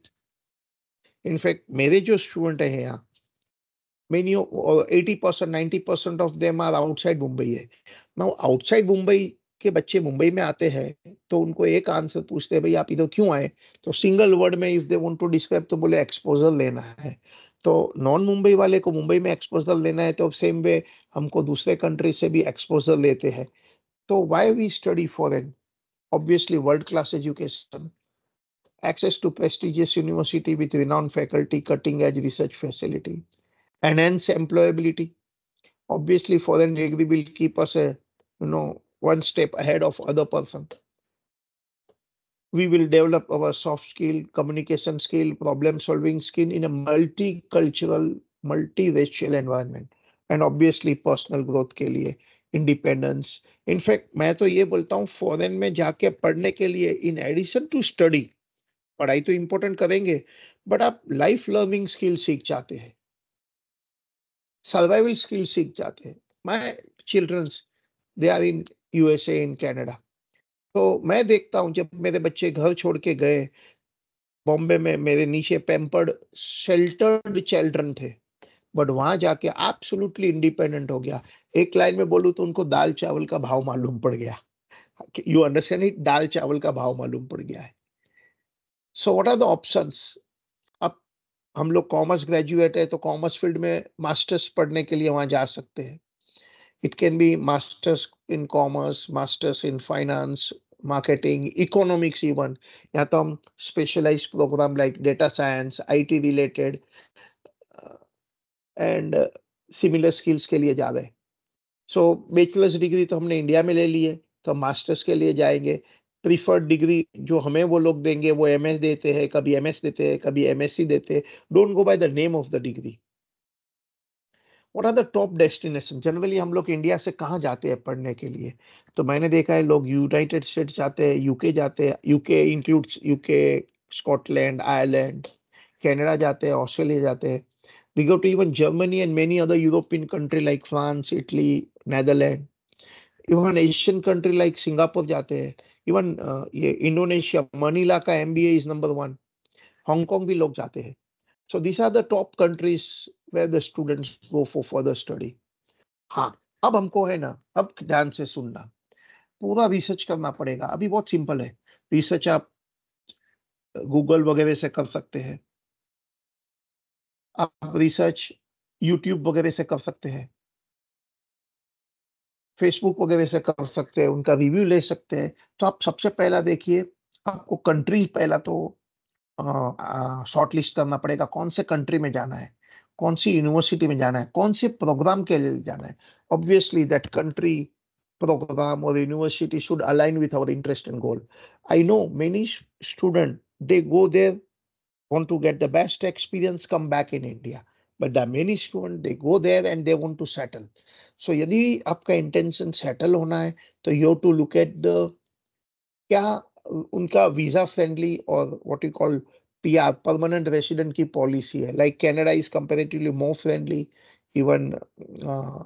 इनफैक्ट मेरे जो स्टूडेंट हैं यहाँ many eighty percent ninety percent of them are outside Mumbai है ना आउटसाइड मुंबई के बच्चे मुंबई में आते हैं तो उनको एक आंसर पूछते हैं भाई आप इधर क्यों आए तो सिंगल वर्ड में if they want to describe तो बोले एक्सपोजर लेना है तो नॉन मुंबई वाले को मुंबई में एक्सपोजर लेना है तो सेम वे हमको दूसरे कंट्री से भी एक्सपोजर लेते हैं तो why we study foreign obviously world class education access to prestigious university with विनॉन faculty cutting edge research facility enhance employability obviously foreign degree will keep us you know one step ahead of other person we will develop our soft skill, communication skill, problem solving skill in a multicultural, multiracial environment and obviously personal growth के लिए independence in fact मैं तो ये बोलता हूँ foreign में जाके पढ़ने के लिए इन एडिशन टू स्टडी पढ़ाई तो इम्पोर्टेंट करेंगे बट आप लाइफ लर्निंग स्किल सीख जाते हैं सर्वाइवल स्किल सीख जाते हैं my childrens they are in USA in Canada तो मैं देखता हूं जब मेरे बच्चे घर छोड़ के गए बॉम्बे में मेरे नीचे पेम्पर्ड शेल्टर्ड चिल्ड्रन थे बट वहां जाके आप इंडिपेंडेंट हो गया एक लाइन में बोलू तो उनको दाल चावल का भाव मालूम पड़ गया यू अंडरस्टैंड इट दाल चावल का भाव मालूम पड़ गया है so what are the options अब हम लोग कॉमर्स ग्रेजुएट है तो कॉमर्स फील्ड में मास्टर्स पढ़ने के लिए वहां जा सकते हैं it can be masters in commerce masters in finance marketing economics even. या तो हम specialise programme like data science IT related uh, and uh, similar के लिए जा रहे सो बेचलर्स डिग्री तो हमने इंडिया में ले ली है तो मास्टर्स के लिए जाएंगे प्रीफर्ड डिग्री जो हमें वो लोग देंगे वो एमएस देते हैं कभी एमएस देते हैं कभी एमएससी देते हैं don't go by the name of the degree what are the top destination generally हम लोग इंडिया से कहाँ जाते हैं पढ़ने के लिए तो मैंने देखा है लोग यूनाइटेड स्टेट जाते हैं यूके जाते हैं UK includes UK Scotland Ireland Canada जाते हैं ऑस्ट्रेलिया जाते हैं they go to even Germany and many other European country like France Italy Netherland even Asian country like Singapore जाते हैं इवन ये इंडोनेशिया मनीला का M B A is number one Hong Kong भी लोग जाते हैं so this are the top countries where the students go for further study. हाँ अब हमको है ना अब ध्यान से सुनना पूरा रिसर्च करना पड़ेगा अभी बहुत सिंपल है रिसर्च आप गूगल वगैरह से कर सकते हैं आप रिसर्च यूट्यूब वगैरह से कर सकते हैं फेसबुक वगैरह से कर सकते हैं उनका रिव्यू ले सकते हैं तो आप सबसे पहला देखिए आपको कंट्री पहला तो शॉर्ट लिस्ट करना पड़ेगा कौन से कंट्री में जाना है कौन सी यूनिवर्सिटी में जाना है कौन से प्रोग्राम के लिए जाना है ऑब्वियसली दैट कंट्री प्रोग्राम और university should align with our interest and goal I know many student they go there want to get the best experience come back in India but the many student they go there and they want to settle so यदि आपका intention settle होना है तो you to look at the क्या उनका visa friendly और what you called PR, permanent resident की policy है. Like Canada is comparatively more friendly, even uh,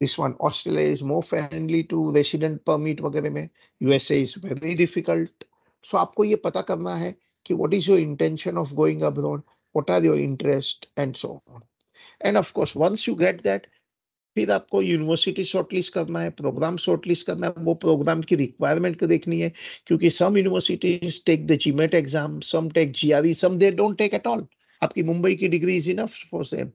this one Australia is more friendly to resident permit वगैरह में. USA is very difficult. So आपको ये पता करना है कि what is your intention of going abroad, what are your interest and so on. And of course, once you get that, फिर आपको यूनिवर्सिटी शॉर्टलिस्ट करना है प्रोग्राम शॉर्टलिस्ट करना है वो प्रोग्राम की रिक्वायरमेंट को देखनी है क्योंकि some universities take the GMAT exam some take GRE some they don't take at all आपकी मुंबई की degree is enough for same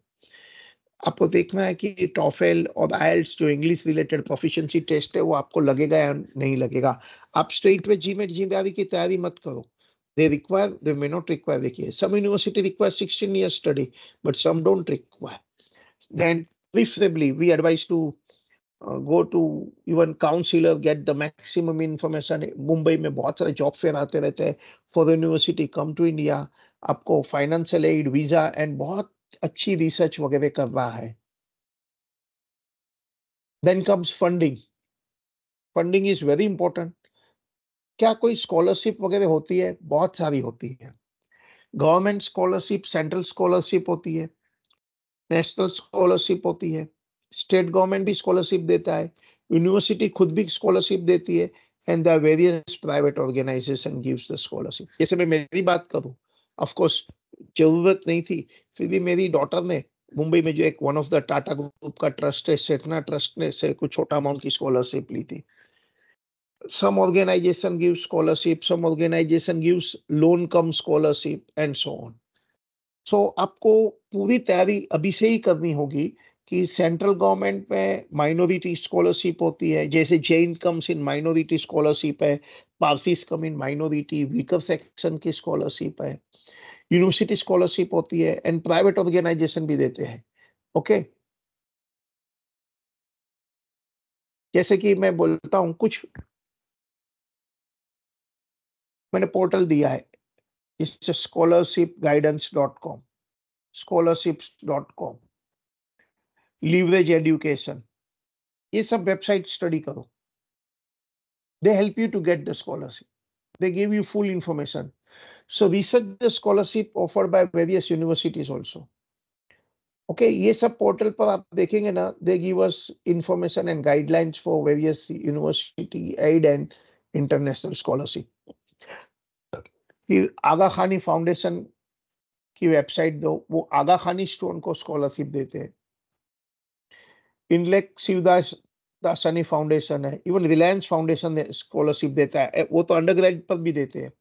आपको देखना है कि टॉफेल और आयल्स जो इंग्लिश रिलेटेड प्रोफिशिएंसी टेस्ट है वो आपको लगेगा या नहीं लगेगा आप स्ट्रेट वे जीमेट जीआरई की तैयारी मत करो they require they may not require देखिए some university require requires 16 years study but some don't require preferably we advise to uh, go to even counsellor get the maximum information Mumbai में बहुत सारे job fair आते रहते हैं for university come to India आपको financial aid visa and बहुत अच्छी research वगैरह कर रहा है then comes funding funding is very important क्या कोई स्कॉलरशिप वगैरह होती है बहुत सारी होती है गवर्नमेंट स्कॉलरशिप सेंट्रल स्कॉलरशिप होती है नेशनल स्कॉलरशिप होती है स्टेट गवर्नमेंट भी स्कॉलरशिप देता है यूनिवर्सिटी खुद भी स्कॉलरशिप देती है and the various private organisation gives the scholarship जैसे मैं मेरी बात करूँ ऑफकोर्स जरूरत नहीं थी फिर भी मेरी डॉटर ने मुंबई में जो एक one of the Tata group का ट्रस्ट है सेठना ट्रस्ट ने से कुछ छोटा अमाउंट की स्कॉलरशिप ली थी some organisation give scholarship some organisation gives loan cum scholarship and so on so so, आपको पूरी तैयारी अभी से ही करनी होगी कि सेंट्रल गवर्नमेंट में माइनॉरिटी स्कॉलरशिप होती है जैसे जे इनकम्स इन माइनॉरिटी स्कॉलरशिप है Parsis come in minority weaker section की स्कॉलरशिप है यूनिवर्सिटी स्कॉलरशिप होती है एंड प्राइवेट ऑर्गेनाइजेशन भी देते हैं ओके जैसे कि मैं बोलता हूं कुछ मैंने पोर्टल दिया है it's a scholarshipguidance.com scholarships.com leverage education is a website study karo. they help you to get the scholarship they give you full information so we said the scholarship offered by various universities also okay yes a portal par aap dekhenge na, they give us information and guidelines for various university aid and international scholarship कि आगा खानी foundation की website दो वो आगा खानी stone को scholarship देते हैं Inlaks Shivdasani foundation है इवन रिलायंस फाउंडेशन स्कॉलरशिप देता है वो तो अंडर पर भी देते हैं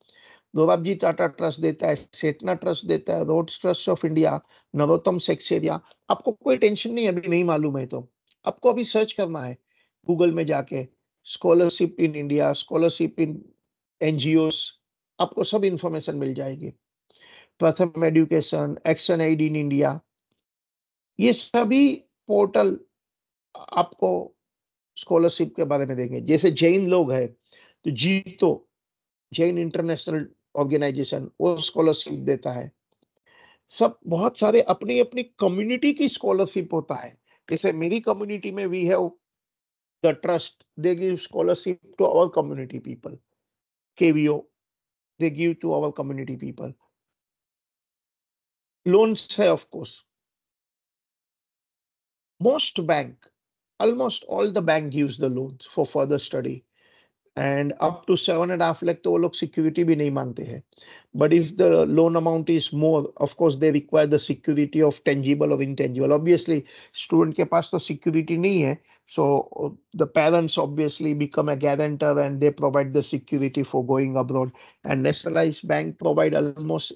दोराबजी टाटा ट्रस्ट देता है सेटना ट्रस्ट देता है रोड trust of India Narottam Sekhsaria आपको कोई टेंशन नहीं अभी नहीं मालूम है तो आपको अभी सर्च करना है गूगल में जाके scholarship in India scholarship in NGOs आपको सब इंफॉर्मेशन मिल जाएगी Pratham education action aid in India ये सभी पोर्टल आपको स्कॉलरशिप के बारे में देंगे जैसे जैन लोग है तो जीतो जैन इंटरनेशनल ऑर्गेनाइजेशन वो स्कॉलरशिप देता है सब बहुत सारे अपनी अपनी कम्युनिटी की स्कॉलरशिप होता है जैसे मेरी कम्युनिटी में we have the trust they give scholarship to our community people KVO they give to our community people. Loans, eh, of course. Most bank, almost all the bank gives the loans for further study. And up to seven and a half lakh, they security. we But if the loan amount is more, of course, they require the security of tangible or intangible. Obviously, student ke the security nahi hai, So the parents obviously become a guarantor and they provide the security for going abroad. And nationalized bank provide almost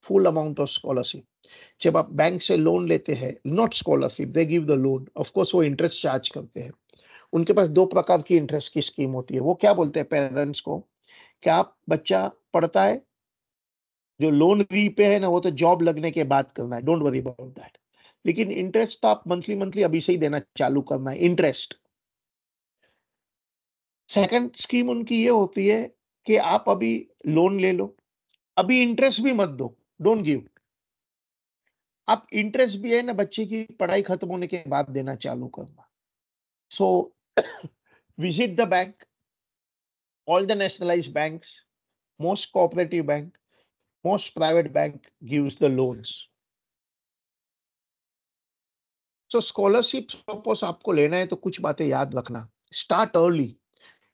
full amount of scholarship. जब आप bank से loan लेते हैं not scholarship they give the loan of course वो interest charge करते हैं उनके पास दो प्रकार की इंटरेस्ट की स्कीम होती है वो क्या बोलते हैं पेरेंट्स को कि आप बच्चा पढ़ता है जो लोन रीपे है ना वो तो जॉब लगने के बाद करना है डोंट वरी अबाउट दैट लेकिन इंटरेस्ट तो आप मंथली मंथली अभी से ही देना चालू करना है इंटरेस्ट सेकंड स्कीम उनकी ये होती है कि आप अभी लोन ले लो अभी इंटरेस्ट भी मत दो डोंट गिव आप इंटरेस्ट भी है ना बच्चे की पढ़ाई खत्म होने के बाद देना चालू करना so visit the bank all the nationalise bank most cooperative bank most private bank gives the loans so scholarship suppose आपको लेना है तो कुछ बातें याद रखना स्टार्ट अर्ली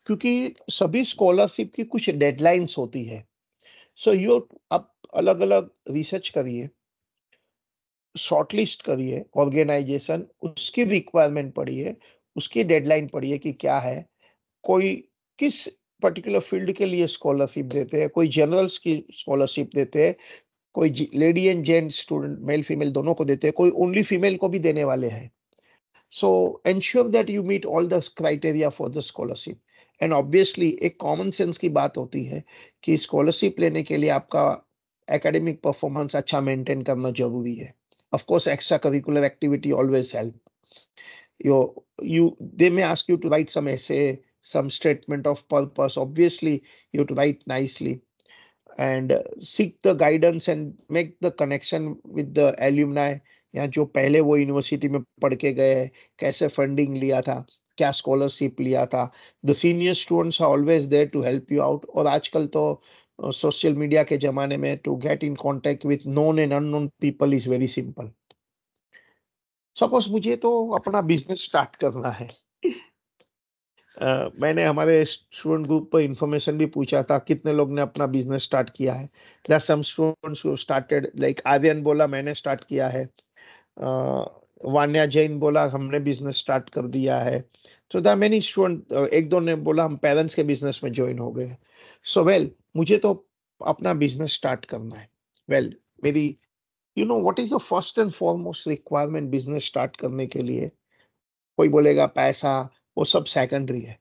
क्योंकि सभी स्कॉलरशिप की कुछ डेडलाइंस होती है सो so यू आप अलग अलग रिसर्च करिए शॉर्टलिस्ट करिए ऑर्गेनाइजेशन उसकी रिक्वायरमेंट पढ़िए उसकी डेडलाइन पढ़िए कि क्या है कोई किस पर्टिकुलर फील्ड के लिए स्कॉलरशिप देते हैं कोई जनरल्स की स्कॉलरशिप देते हैं कोई lady and gent student male female दोनों को देते हैं कोई ओनली फीमेल को भी देने वाले हैं so ensure that you meet all the criteria for the scholarship and obviously एक कॉमन सेंस की बात होती है कि स्कॉलरशिप लेने के लिए आपका एकेडमिक परफॉर्मेंस अच्छा मेंटेन करना जरूरी है of course extra curricular activity always help you you they may ask you to write some ऐसे some statement of purpose obviously you have to write nicely and seek the guidance and make the connection with the alumni या जो पहले वो university में पढ़ के गए हैं कैसे फंडिंग लिया था क्या स्कॉलरशिप लिया था the senior students are always there to help you out और आजकल तो सोशल मीडिया के जमाने में to get in contact with known and unknown people is very simple suppose मुझे तो अपना बिजनेस स्टार्ट करना है मैंने हमारे स्टूडेंट ग्रुप पर इंफॉर्मेशन भी पूछा था कितने लोग ने अपना बिजनेस स्टार्ट किया है some students started like Aryan बोला मैंने स्टार्ट किया है वान्या जैन बोला हमने बिजनेस स्टार्ट कर दिया है तो द मैनी स्टूडेंट एक दो ने बोला हम पेरेंट्स के बिजनेस में ज्वाइन हो गए सो वेल मुझे तो अपना बिजनेस स्टार्ट करना है वेल well, मेरी you know what is the first and foremost requirement business start करने के लिए कोई बोलेगा पैसा वो सब सेकेंडरी है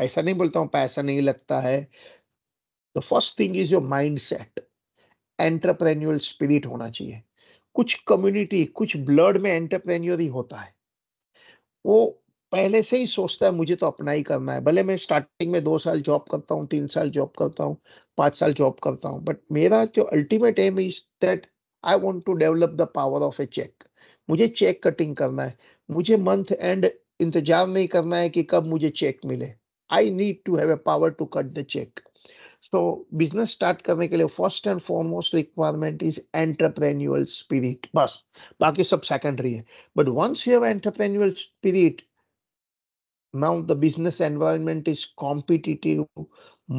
ऐसा नहीं बोलता हूँ पैसा नहीं लगता है the first thing is your mind set entrepreneurial spirit होना चाहिए कुछ कम्युनिटी कुछ ब्लड में एंटरप्रेन्योर ही होता है वो पहले से ही सोचता है मुझे तो अपना ही करना है भले मैं स्टार्टिंग में दो साल जॉब करता हूँ तीन साल जॉब करता हूँ पाँच साल जॉब करता हूँ बट मेरा जो ultimate aim is that I want to develop the power of a cheque मुझे चेक कटिंग करना है मुझे मंथ एंड इंतजाम नहीं करना है कि कब मुझे चेक मिले I need to have a power to cut the cheque so business start करने के लिए first and foremost requirement is entrepreneurial spirit बस बाकी सब सेकेंडरी है but once you have entrepreneurial spirit now the business environment is competitive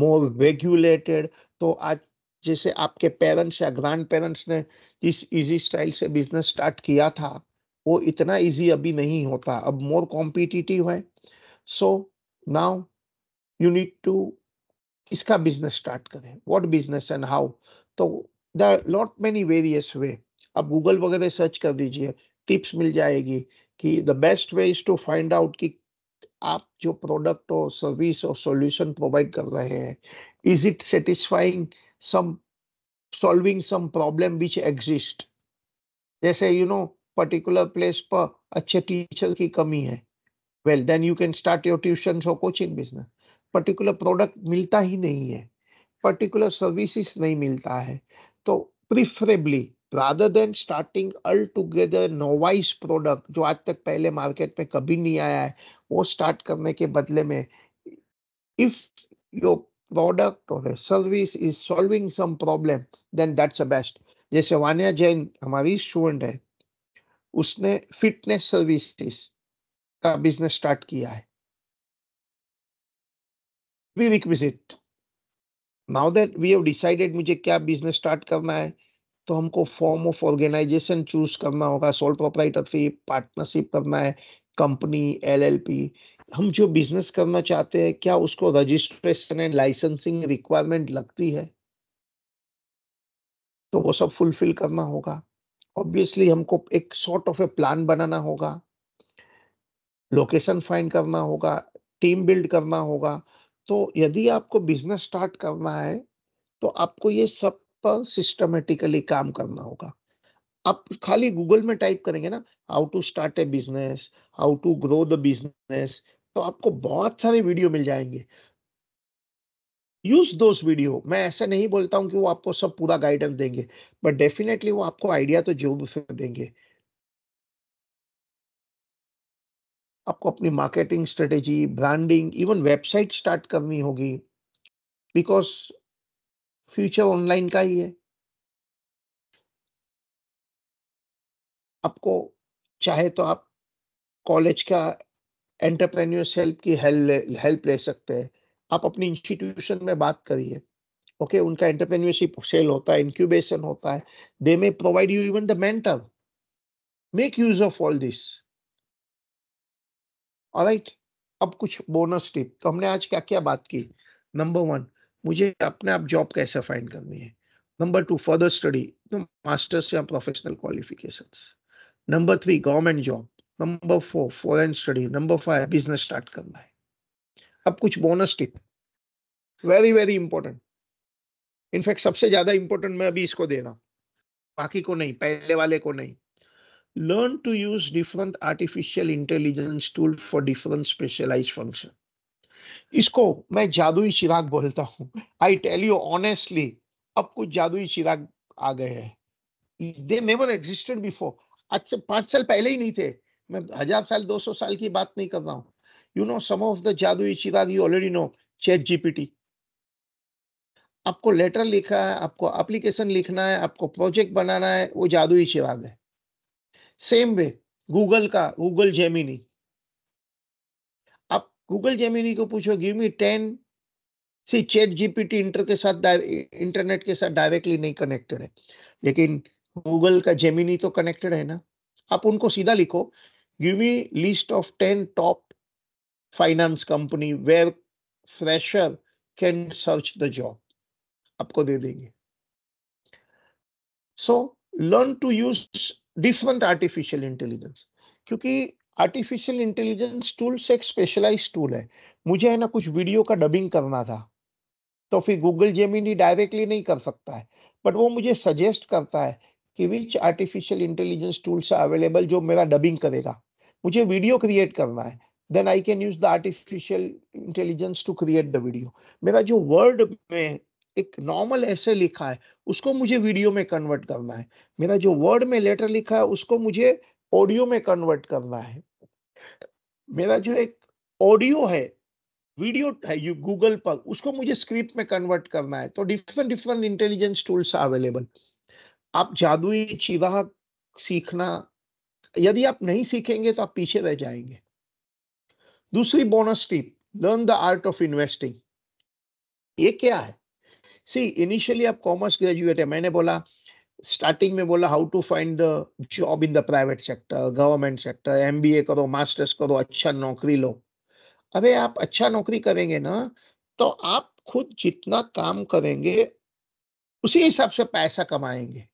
more regulated तो आज जैसे आपके पेरेंट्स या ग्रैंड पेरेंट्स ने जिस इजी स्टाइल से बिजनेस स्टार्ट किया था वो इतना इजी अभी नहीं होता अब मोर कॉम्पिटिटिव है so now you need to इसका बिजनेस स्टार्ट करें व्हाट बिजनेस एंड हाउ तो the lot many various way अब गूगल वगैरह सर्च कर दीजिए टिप्स मिल जाएगी कि the best way is to find out कि आप जो प्रोडक्ट और सर्विस और सॉल्यूशन प्रोवाइड कर रहे हैं is it satisfying some solving some problem which exist जैसे यू नो particular place पर अच्छे टीचर की कमी है well then you can start your tuition और कोचिंग बिजनेस पर्टिकुलर प्रोडक्ट मिलता ही नहीं है पर्टिकुलर सर्विसेज नहीं मिलता है तो preferably rather than starting altogether novice product जो आज तक पहले मार्केट में कभी नहीं आया है वो स्टार्ट करने के बदले में इफ योर प्रोडक्ट और service is solving some problem then that's a best जैसे वानिया जैन हमारी स्टूडेंट है उसने फिटनेस सर्विसेज का बिजनेस स्टार्ट किया है we requisite now that we have decided मुझे क्या बिजनेस स्टार्ट करना है तो हमको फॉर्म ऑफ ऑर्गेनाइजेशन चूज करना होगा सोल प्रोपराइटरशिप पार्टनरशिप करना है कंपनी एलएलपी हम जो बिजनेस करना चाहते हैं क्या उसको रजिस्ट्रेशन एंड लाइसेंसिंग रिक्वायरमेंट लगती है तो वो सब फुलफिल करना होगा ऑब्वियसली हमको एक सॉर्ट ऑफ ए प्लान बनाना होगा लोकेशन फाइंड करना होगा टीम बिल्ड करना होगा तो यदि आपको बिजनेस स्टार्ट करना है तो आपको ये सब पर सिस्टमेटिकली काम करना होगा आप खाली गूगल में टाइप करेंगे ना how to start a business how to grow the business तो आपको बहुत सारे वीडियो मिल जाएंगे यूज दोज वीडियो मैं ऐसा नहीं बोलता हूँ कि वो आपको सब पूरा गाइडेंस देंगे बट डेफिनेटली वो आपको आइडिया तो जरूर से देंगे आपको अपनी marketing strategy branding even website start करनी होगी बिकॉज फ्यूचर ऑनलाइन का ही है आपको चाहे तो आप कॉलेज का एंटरप्रेन्योर सेल्फ की हेल्प ले, हेल्प ले सकते हैं आप अपनी इंस्टीट्यूशन में बात करिए ओके okay, उनका एंटरप्रेन्योरशिप सेल होता है इंक्यूबेशन होता है they may provide you even the mentor make use of all this right अब कुछ बोनस टिप तो हमने आज क्या क्या बात की नंबर वन मुझे अपने आप जॉब कैसे फाइंड करनी है number two further study masters या professional qualification number three government job number four foreign study number five business start करना है अब कुछ bonus tip very very important in fact सबसे ज्यादा इंपॉर्टेंट मैं अभी इसको दे रहा हूं बाकी को नहीं पहले वाले को नहीं learn to use different artificial intelligence tool for different specialise function इसको मैं जादुई चिराग बोलता हूं आई टेल यू ऑनेस्टली अब कुछ जादुई चिराग आ गए हैं दे नेवर एग्जिस्टेड बिफोर आज से पांच साल पहले ही नहीं थे मैं हजार साल दो सौ साल की बात नहीं कर रहा हूं you know some of the जादुई चिराग you already know ChatGPT आपको लेटर लिखा है आपको एप्लीकेशन लिखना है आपको प्रोजेक्ट बनाना है वो जादुई चिराग है सेम वे गूगल का गूगल जेमिनी आप गूगल जेमिनी को पूछो गिव मी टेन सी चैट जीपीटी इंटर के साथ इंटरनेट के साथ डायरेक्टली नहीं कनेक्टेड है लेकिन गूगल का जेमिनी तो कनेक्टेड है ना आप उनको सीधा लिखो give me list of ten top finance company where fresher can search the job aapko de denge so learn to use different artificial intelligence kyunki artificial intelligence tool से specialized tool hai mujhe hai na kuch video ka dubbing karna tha तो फिर Google Gemini directly नहीं कर सकता है but वो मुझे suggest करता है कि which artificial intelligence tools available जो मेरा डबिंग करेगा मुझे वीडियो क्रिएट करना है then I can use the artificial intelligence to create the video मेरा जो वर्ड में एक नॉर्मल ऐसे लिखा है उसको मुझे वीडियो में कन्वर्ट करना है मेरा जो वर्ड में लेटर लिखा है उसको मुझे ऑडियो में कन्वर्ट करना है मेरा जो एक ऑडियो है वीडियो है यू गूगल पर उसको मुझे स्क्रिप्ट में कन्वर्ट करना है तो different different intelligence tools available आप जादुई चिराग सीखना यदि आप नहीं सीखेंगे तो आप पीछे रह जाएंगे दूसरी bonus tip learn the art of investing ये क्या है सी इनिशियली आप कॉमर्स ग्रेजुएट है मैंने बोला स्टार्टिंग में बोला how to find the job in the private sector government sector M करो मास्टर्स करो अच्छा नौकरी लो अरे आप अच्छा नौकरी करेंगे ना तो आप खुद जितना काम करेंगे उसी हिसाब से पैसा कमाएंगे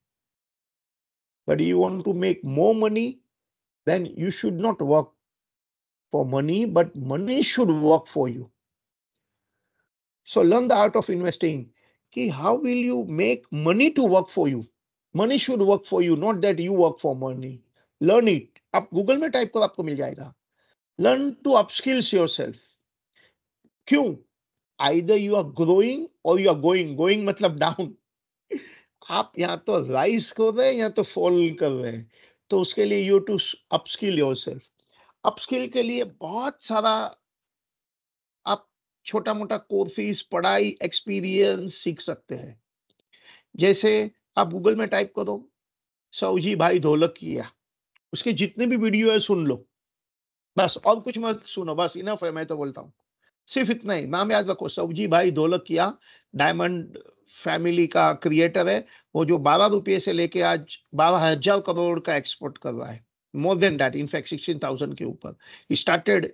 but you want to make more money then you should not work for money, but money should work for you. So learn the art of investing. Ki how will you make money to work for you? Money should work for you, not that you work for money. Learn it. आप Google में type करो आपको मिल जाएगा learn to upskills yourself क्यों either you are growing और you are going going मतलब down आप या तो राइज कर रहे हैं या तो फॉल कर रहे हैं तो उसके लिए you to upskill yourself upskill के लिए बहुत सारा आप छोटा मोटा कोर्सेज पढ़ाई एक्सपीरियंस सीख सकते हैं जैसे आप गूगल में टाइप करो सऊजी भाई ढोलक किया उसके जितने भी वीडियो है सुन लो बस और कुछ मत सुनो बस इनफ है मैं तो बोलता हूँ सिर्फ इतना ही नाम याद रखो सऊजी भाई ढोलक किया डायमंड फैमिली का क्रिएटर है वो जो बारह रुपये से लेके आज बारह हजार करोड़ का एक्सपोर्ट कर रहा है more than that, in fact, 16,000 ke upar He started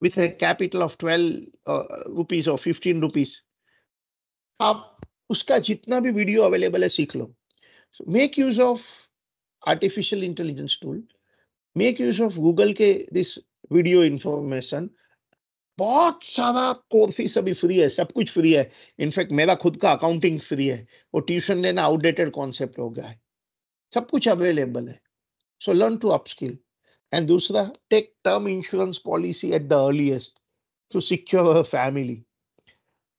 with a capital of 12 uh, rupees or 15 rupees. uska jitna bhi video available hai है lo so make use of artificial intelligence tool make use of google ke this video information बहुत सारा courses अभी free है सब कुछ free है in fact मेरा खुद का अकाउंटिंग फ्री है वो ट्यूशन लेना आउटडेटेड कॉन्सेप्ट हो गया है सब कुछ अवेलेबल है learn to upskill and dusra take term insurance policy at the earliest to secure a family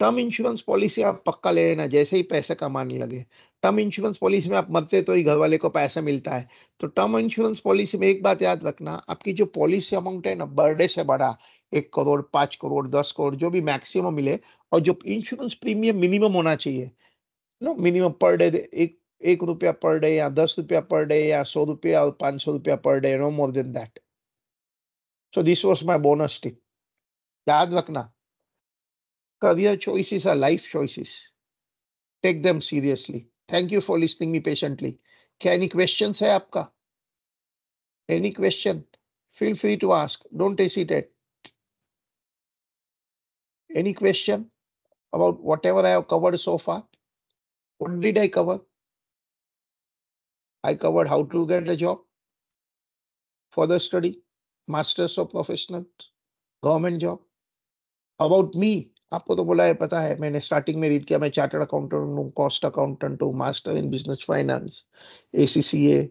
term insurance policy आप पक्का ले लेना जैसे ही पैसे कमाने लगे टर्म इंश्योरेंस पॉलिसी में आप मरते तो ही घर वाले को पैसा मिलता है तो टर्म इंश्योरेंस पॉलिसी में एक बात याद रखना आपकी जो पॉलिसी अमाउंट है ना बर्थडे से बड़ा एक करोड़ पाँच करोड़ दस करोड़ जो भी मैक्सिमम मिले और जो इंश्योरेंस प्रीमियम मिनिमम होना चाहिए नो मिनिमम पर डे एक एक रुपया पर डे या दस रुपया पर डे या सौ रुपया और पांच सौ रुपया per day no more than that so this was my bonus tip याद रखना career choices are life choices take them seriously thank you for listening me patiently क्या एनी क्वेश्चन है आपका any question feel free to ask don't hesitate any question about whatever I have covered so far what did I cover I covered how to get a job, the study, master's of professional, government job. About me, आपको तो बोला है पता है मैंने starting में read किया मैं चार्टर्ड अकाउंटेंट हूँ कॉस्ट अकाउंटेंट हूँ master in business finance A C C A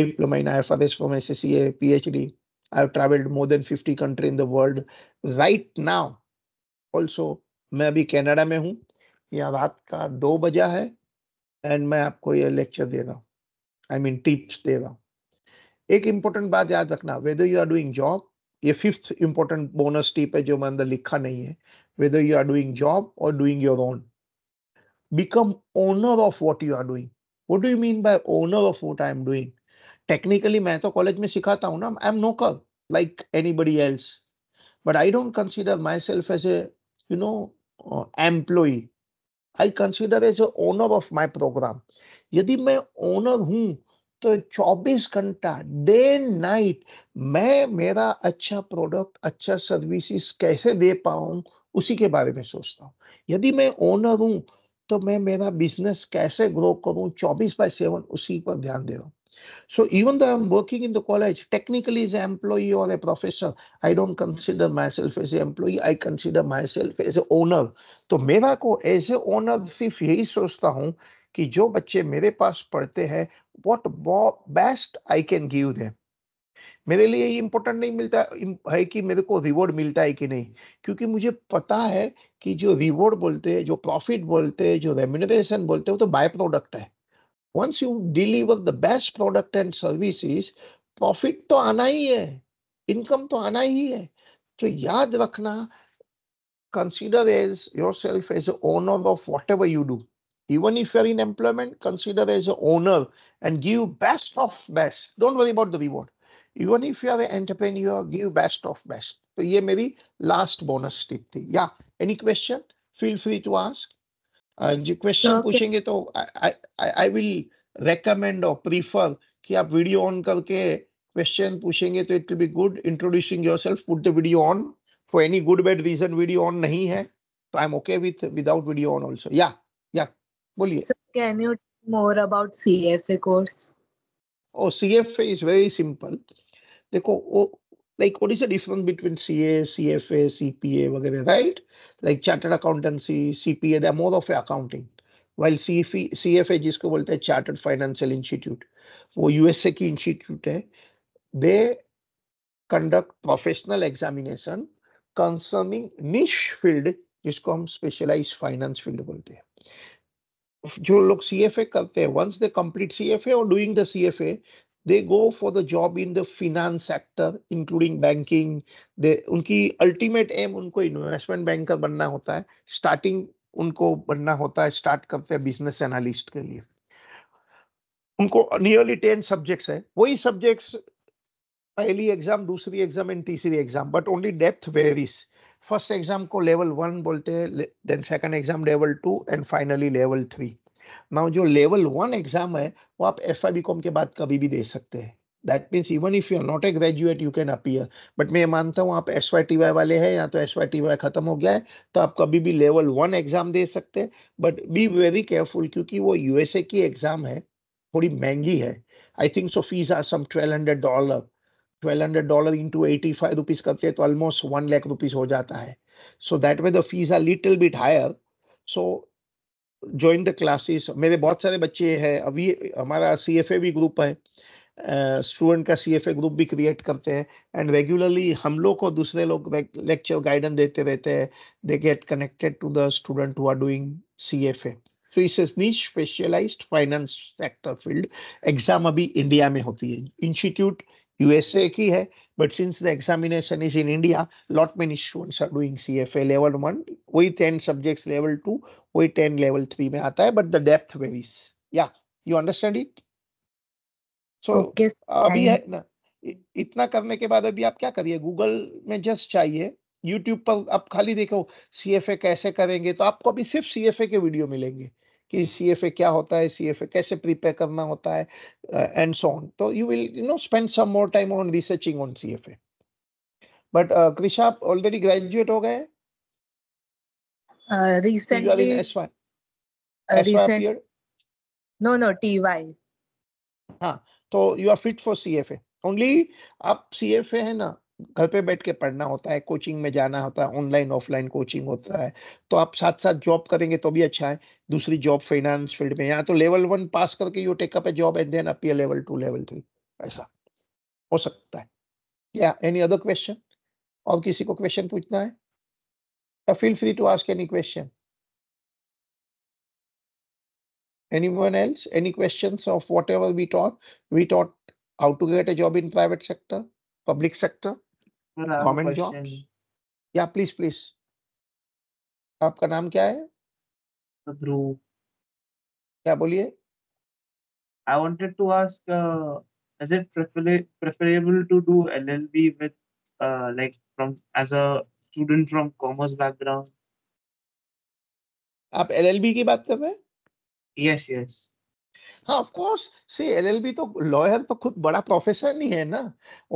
diploma in I F from S C A P H D I have travelled more than fifty country in the world right now also मैं अभी Canada में हूँ यहाँ रात का दो बजा है एंड मैं आपको ये लेक्चर दे रहा हूँ आई मीन टिप्स दे रहा हूँ एक इम्पोर्टेंट बात याद रखना whether you are doing job ये फिफ्थ इम्पोर्टेंट बोनस टिप है जो मैं अंदर लिखा नहीं है whether you are doing job और doing your own become owner of what you are doing what do you mean by owner of what I am doing technically मैं तो कॉलेज में सिखाता हूँ ना आई एम नोकर like anybody else but I don't consider myself as a you know employee I consider as owner of my program यदि मैं owner हूँ तो 24 घंटा डे नाइट मैं मेरा अच्छा प्रोडक्ट अच्छा सर्विसेज कैसे दे पाऊ उसी के बारे में सोचता हूँ यदि मैं ओनर हूँ तो मैं मेरा बिजनेस कैसे ग्रो करूँ 24 बाय सेवन उसी पर ध्यान दे रहा हूँ So even though I'm working in the college, technically as an employee or a professor, I don't consider myself as an employee, I consider myself as an owner. तो मेरा को as an owner सिर्फ यही सोचता हूँ कि जो बच्चे मेरे पास पढ़ते हैं what best I can give them मेरे लिए ये इम्पोर्टेंट नहीं मिलता है कि मेरे को रिवॉर्ड मिलता है कि नहीं क्योंकि मुझे पता है कि जो रिवॉर्ड बोलते हैं जो प्रॉफिट बोलते हैं जो रेम्यूनरेशन बोलते हैं वो तो बाय प्रोडक्ट है once you deliver the best product and services profit to आना ही income to तो आना ही है तो याद रखना consider as yourself as owner of even if you're in employment, consider as an owner and give best of best. Don't worry about the reward. Even if you are an entrepreneur, give best of best. So, yeah, maybe last bonus tip. Thi. Yeah. Any question? Feel free to ask. जो question पूछेंगे तो I will recommend और prefer कि आप video on करके question पूछेंगे तो it will be good introducing yourself put the video on for any good bad reason video on नहीं है तो I am okay with without video on also या या बोलिए can you more about C F A course oh C F A is very simple देखो like what is the difference between CA, CFA, CPA, whatever, right? Like chartered accountancy, CPA, they're more of accounting. While C F C F A जिसको बोलते हैं chartered financial institute वो USA की इंस्टीट्यूट है they conduct professional examination concerning niche field जिसको हम specialise finance field बोलते हैं जो लोग सी एफ ए करते हैं once they complete C F A और doing the C F A they go for the job in the finance sector including banking they उनकी अल्टीमेट एम उनको इन्वेस्टमेंट बैंकर बनना होता है स्टार्टिंग उनको बनना होता है स्टार्ट करते हैं बिजनेस एनालिस्ट के लिए उनको नियरली टेन सब्जेक्ट्स है वही सब्जेक्ट्स पहली एग्जाम दूसरी एग्जाम एंड तीसरी exam but only depth varies first exam को लेवल वन बोलते हैं then second exam level two and finally level three now जो लेवल वन एग्जाम है वो आप एफ आई बी कॉम के बाद कभी भी दे सकते हैं that means even if you are not a graduate you can appear but मैं ये मानता हूँ आप एस वाई टी वाई वाले हैं या तो एस वाई टी वाई खत्म हो गया है तो आप कभी भी लेवल वन एग्जाम दे सकते हैं बट बी वेरी केयरफुल क्योंकि वो यू एस ए की एग्जाम है थोड़ी महंगी है I think so fees are some twelve hundred dollar twelve hundred dollar into eighty five rupees करते हैं तो ऑलमोस्ट वन लैख रुपीज हो जाता है so that way the fees are little bit higher so join the classes मेरे बहुत सारे बच्चे हैं अभी हमारा सी एफ ए भी ग्रुप है स्टूडेंट uh, का सी एफ ए ग्रुप भी क्रिएट करते हैं एंड रेगुलरली हम लोग को दूसरे लोग लेक्चर गाइडेंस देते रहते हैं they get connected to the student who are doing C F A तो इस niche specialised finance sector field exam अभी इंडिया में होती है इंस्टीट्यूट USA ki hai, but since the examination is in India, lot many students are doing CFA level one. वही 10 subjects level two, वही 10 level three में आता है, but the depth varies. Yeah, you understand it? So okay, अभी है ना इतना करने के बाद अभी आप क्या करिए गूगल में जस्ट चाहिए यूट्यूब पर आप खाली देखो सी कैसे करेंगे तो आपको अभी सिर्फ सी के वीडियो मिलेंगे कि सी क्या होता है सी कैसे प्रीपेयर करना होता है एंड सो ऑन तो you will you know spend some more time on researching on C but Krisha आप ऑलरेडी ग्रेजुएट हो गए रिसेंटली नो टी वाई हाँ तो you are fit for C A only आप सी एफ ए है ना घर पे बैठ के पढ़ना होता है कोचिंग में जाना होता है ऑनलाइन ऑफलाइन कोचिंग होता है तो आप साथ साथ जॉब करेंगे तो भी अच्छा है दूसरी जॉब फाइनेंस फील्ड में यहाँ तो लेवल वन पास करके you take up a job and then appear level two level three ऐसा हो सकता है क्या एनी अदर क्वेश्चन और किसी को क्वेश्चन पूछना है feel free to ask any question anyone else any questions of whatever we taught we taught how to get a job in private sector public sector government job या please please आपका नाम क्या है ध्रुव क्या बोलिए I wanted to ask is it preferable to do LLB with like from as a student from commerce background आप LLB की बात कर रहे हैं यस यस हाँ ऑफ कोर्स सी एलएलबी तो लॉयर तो खुद बड़ा प्रोफेशन नहीं है ना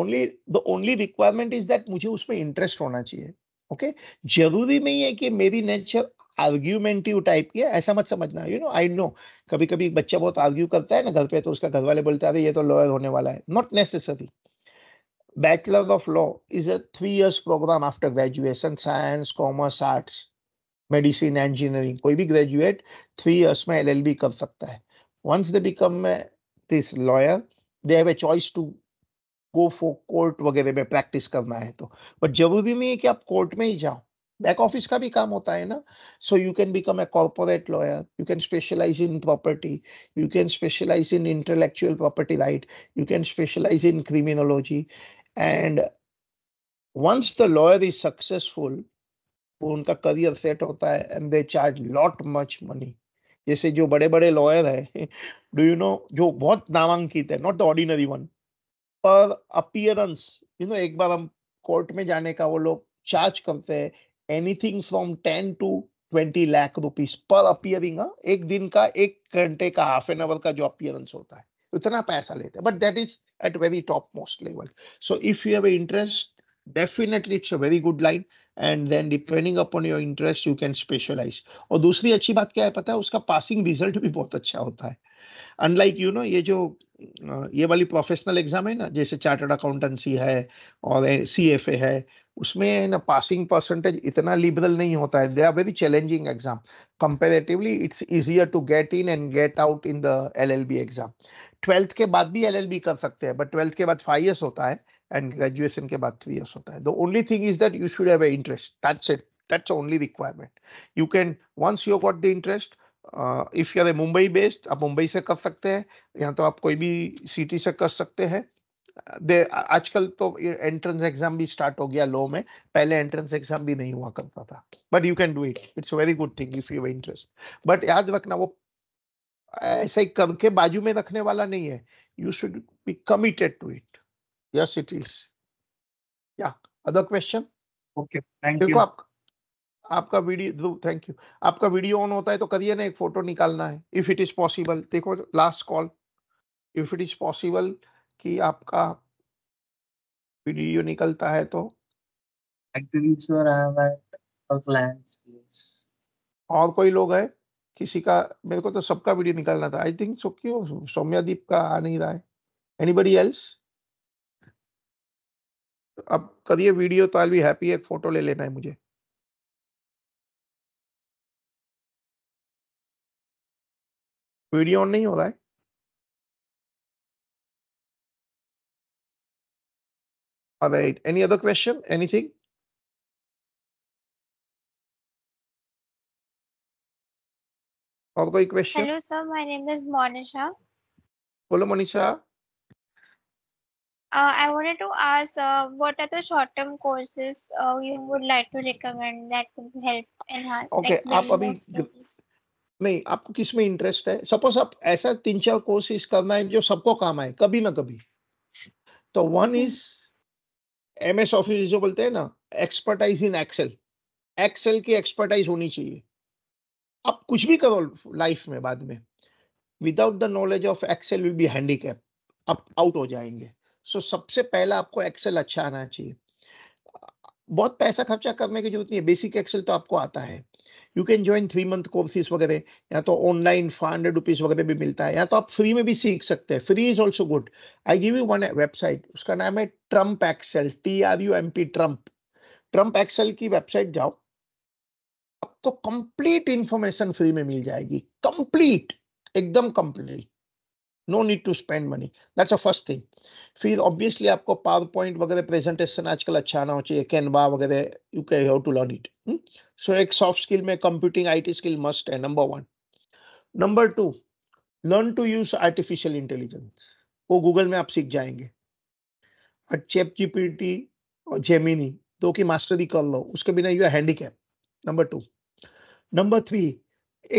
only the only requirement is that मुझे उसमें इंटरेस्ट होना चाहिए ओके okay? जरूरी नहीं है कि मेरी नेचर आर्ग्यूमेंटिव टाइप की है ऐसा मत समझना यू नो आई नो कभी कभी बच्चा बहुत आर्ग्यू करता है ना घर पे तो उसका घर वाले बोलते अरे ये तो लॉयर होने वाला है not necessary bachelor of law is a three years program after graduation science commerce arts medicine engineering कोई भी ग्रेजुएट थ्री इयर्स में एलएलबी कर सकता है Once they become uh, this lawyer, they have a choice to go for court वगैरह में practice करना है तो but जरूरी नहीं है कि आप court में ही जाओ बैक ऑफिस का भी काम होता है ना so you can become a corporate lawyer you can specialise in property you can specialise in intellectual property right you can specialise in criminology and once the lawyer is successful वो उनका career set होता है and they charge lot much money जैसे जो बड़े बड़े lawyer है do you know जो बहुत नामांकित है not the ordinary one per appearance you know एक बार हम कोर्ट में जाने का वो लोग चार्ज करते हैं anything from ten to twenty lakh rupees per appearing एक दिन का एक घंटे का हाफ एन आवर का जो अपियरेंस होता है उतना पैसा लेते हैं but that is at very top most level so if you have interest definitely it's a very good line and then depending upon your interest you can specialise और दूसरी अच्छी बात क्या है पता है उसका पासिंग रिजल्ट भी बहुत अच्छा होता है अनलाइक यू नो ये जो ये वाली प्रोफेशनल एग्जाम है ना जैसे चार्टर्ड अकाउंटेंसी है और सी एफ ए है उसमें ना पासिंग परसेंटेज इतना लिबरल नहीं होता है they are very challenging exam comparatively it's easier to get in and get out in the L L B exam twelfth के बाद भी एल एल बी कर सकते हैं बट ट्वेल्थ के बाद फाइव ईयर्स होता है and graduation के बाद three years hota hai. The only thing is that you should have an interest. That's it. That's only requirement. You can once you got the interest, if you are Mumbai based आप मुंबई से कर सकते हैं या तो आप कोई भी सिटी से कर सकते हैं दे uh, आजकल तो एंट्रेंस एग्जाम भी स्टार्ट हो गया लॉ में पहले एंट्रेंस एग्जाम भी नहीं हुआ करता था but you can do it it's very good thing if you interest but याद रखना वो ऐसे ही करके बाजू में रखने वाला नहीं है you should be committed to it Yes, it is. Yeah. Other question? Okay. Thank देखो you. आप, आपका वीडियो थैंक यू आपका वीडियो ऑन होता है तो करिए ना एक फोटो निकालना है इफ इट इज पॉसिबल देखो last call if it is possible कि आपका वीडियो निकलता है तो actually sir I have plans yes और कोई लोग है किसी का मेरे को तो सबका वीडियो निकालना था आई थिंक सो क्यों सौम्यादीप का आ नहीं रहा है एनीबडी एल्स अब करिए वीडियो तो आई बी हैप्पी एक फोटो ले लेना है मुझे वीडियो ऑन नहीं हो रहा है right any other question anything और कोई question hello sir my name is Monisha बोलो Monisha Uh, I wanted to ask uh, what are the short term courses uh, you would like to recommend that would help enhance? Okay, like, आप अभी नहीं आपको किस में interest है suppose आप ऐसा तीन चार कोर्सेस करना है जो सबको काम आए कभी ना कभी तो one is M S office जो बोलते हैं ना एक्सपर्टाइज इन एक्सेल एक्सेल की एक्सपर्टाइज होनी चाहिए आप कुछ भी करो लाइफ में बाद में without the knowledge of Excel will be handicap आप आउट हो जाएंगे सो सबसे पहला आपको एक्सेल अच्छा आना चाहिए बहुत पैसा खर्चा करने की जरूरत नहीं है बेसिक एक्सेल तो आपको आता है you can join three month courses वगैरह या तो ऑनलाइन फाइव हंड्रेड रुपीज वगैरह भी मिलता है या तो आप फ्री में भी सीख सकते हैं free is also good I give you one website उसका नाम है Trump Excel T R U M P Trump Trump Excel की वेबसाइट जाओ आपको कंप्लीट इंफॉर्मेशन फ्री में मिल जाएगी कंप्लीट एकदम complete no need to spend money that's a first thing फिर ऑब्वियसली आपको पावर पॉइंट वगैरह प्रेजेंटेशन आजकल अच्छा आना चाहिए कैनवा वगैरह you can have to learn it so एक सॉफ्ट स्किल में कंप्यूटिंग आईटी स्किल मस्ट है number one number two learn to use artificial intelligence वो गूगल में आप सीख जाएंगे और चेप जीपीटी और जेमिनी दो की मास्टरी कर लो उसके बिना you handicap number two number three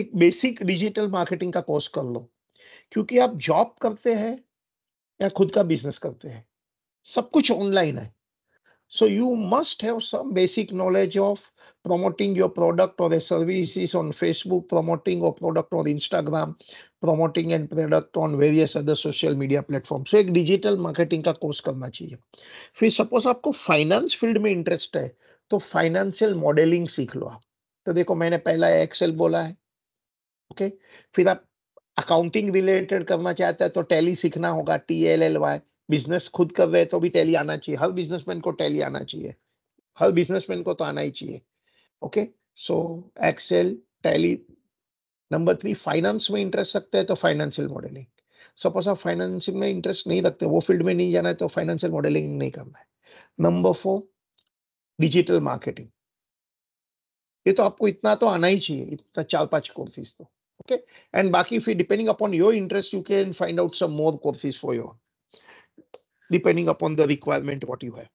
एक बेसिक डिजिटल मार्केटिंग का कोर्स कर लो क्योंकि आप जॉब करते हैं या खुद का बिजनेस करते हैं सब कुछ ऑनलाइन है so you must have some basic knowledge of promoting your product और सर्विसेज ऑन फेसबुक प्रमोटिंग और प्रोडक्ट और Instagram promoting and product on various other social media platform so एक डिजिटल मार्केटिंग का कोर्स करना चाहिए फिर suppose आपको finance field में इंटरेस्ट है तो फाइनेंशियल मॉडलिंग सीख लो आप तो देखो मैंने पहला एक्सेल बोला है ओके okay? फिर आप अकाउंटिंग रिलेटेड करना चाहता है तो टैली सीखना होगा T L L Y business खुद कर रहे तो भी टैली आना चाहिए हर बिजनेसमैन को टैली आना चाहिए हर बिजनेसमैन को तो आना ही चाहिए okay so Excel Tally number three finance में इंटरेस्ट रखते हैं तो फाइनेंशियल मॉडलिंग सपोज आप फाइनेंसिंग में इंटरेस्ट नहीं रखते वो फील्ड में नहीं जाना है तो फाइनेंशियल मॉडलिंग नहीं करना है नंबर फोर डिजिटल मार्केटिंग ये तो आपको इतना तो आना ही चाहिए इतना चार पांच कोर्सेज तो Okay. And Baki, if you depending upon your interest, you can find out some more courses for you, depending upon the requirement what you have.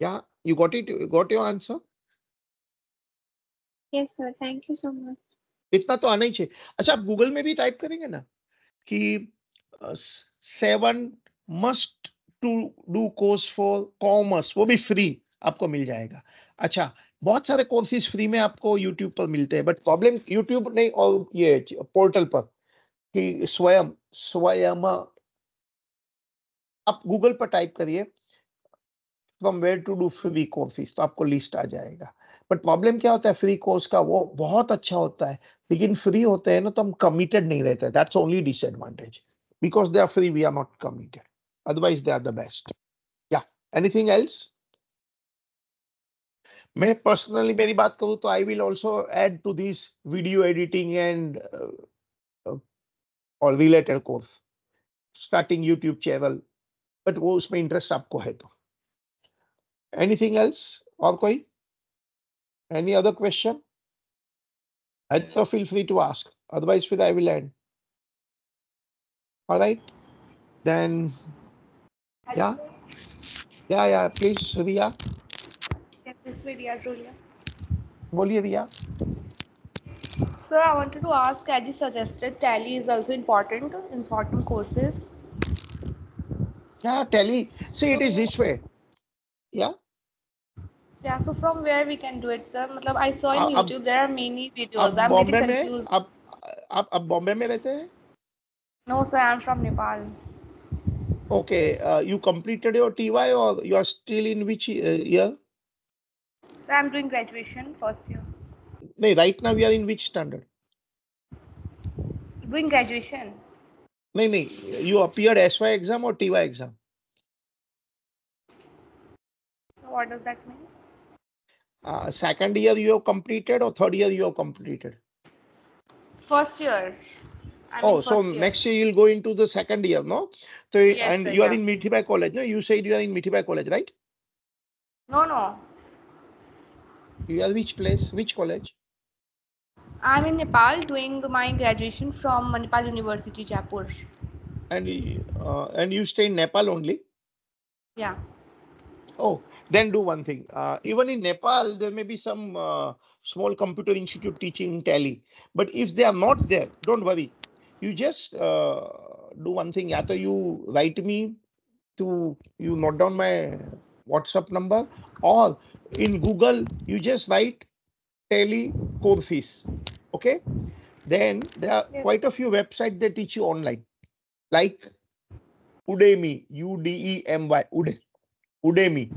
Yeah, you got it. You got your answer. Yes sir thank you so much इतना तो आना ही चाहिए अच्छा आप Google में भी type करेंगे ना कि seven must to do course for commerce wo bhi free aapko mil jayega acha बहुत सारे कोर्सेज फ्री में आपको यूट्यूब पर मिलते हैं बट प्रॉब्लम यूट्यूब नहीं और ये पोर्टल पर कि स्वयं स्वयं आप गूगल पर टाइप करिए from where to do free courses तो आपको लिस्ट आ जाएगा बट प्रॉब्लम क्या होता है फ्री कोर्स का वो बहुत अच्छा होता है लेकिन फ्री होते हैं ना तो हम कमिटेड नहीं रहते that's only disadvantage because they are free we are not committed otherwise they are the best या एनीथिंग एल्स मैं पर्सनली मेरी बात करूं तो I will also add to this video editing and और related course starting YouTube channel but वो उसमें interest आपको है तो एनीथिंग एल्स और कोई any other question I so feel free to ask otherwise फिर I will end alright then yeah yeah या प्लीज रिया इसमें दिया ड्रोलिया बोलिए भैया Sir, I wanted to ask, as you suggested, tally is also important in short courses. Yeah, tally. See, it is this way. Yeah. Yeah, so from where we can do it, sir? I saw in YouTube there are many videos. I'm really confused. में, आप आप आप बॉम्बे में रहते No, sir. I'm from Nepal. Okay. Uh, you completed your TY or you are still in which uh, year? So I'm doing graduation first year. No, right now we are in which standard? Doing graduation. No, no. You appeared SY exam or TY exam? So what does that mean? Uh, second year you have completed or third year you have completed? First year. I mean oh, so year. next year you'll go into the second year, no? So yes, and sir, you are in Mithibai College, no? You said you are in Mithibai College, right? No, no. You are which place, which college? I'm in Nepal doing my graduation from Manipal University, Jaipur. And uh, and you stay in Nepal only? Yeah. Oh, then do one thing. Uh, even in Nepal, there may be some uh, small computer institute teaching tally. But if they are not there, don't worry. You just uh, do one thing. Either you write me to you note down my WhatsApp number, or in Google, you just write tele courses. Okay. Then there are yeah. quite a few websites that teach you online, like Udemy, U D E M Y, Udemy.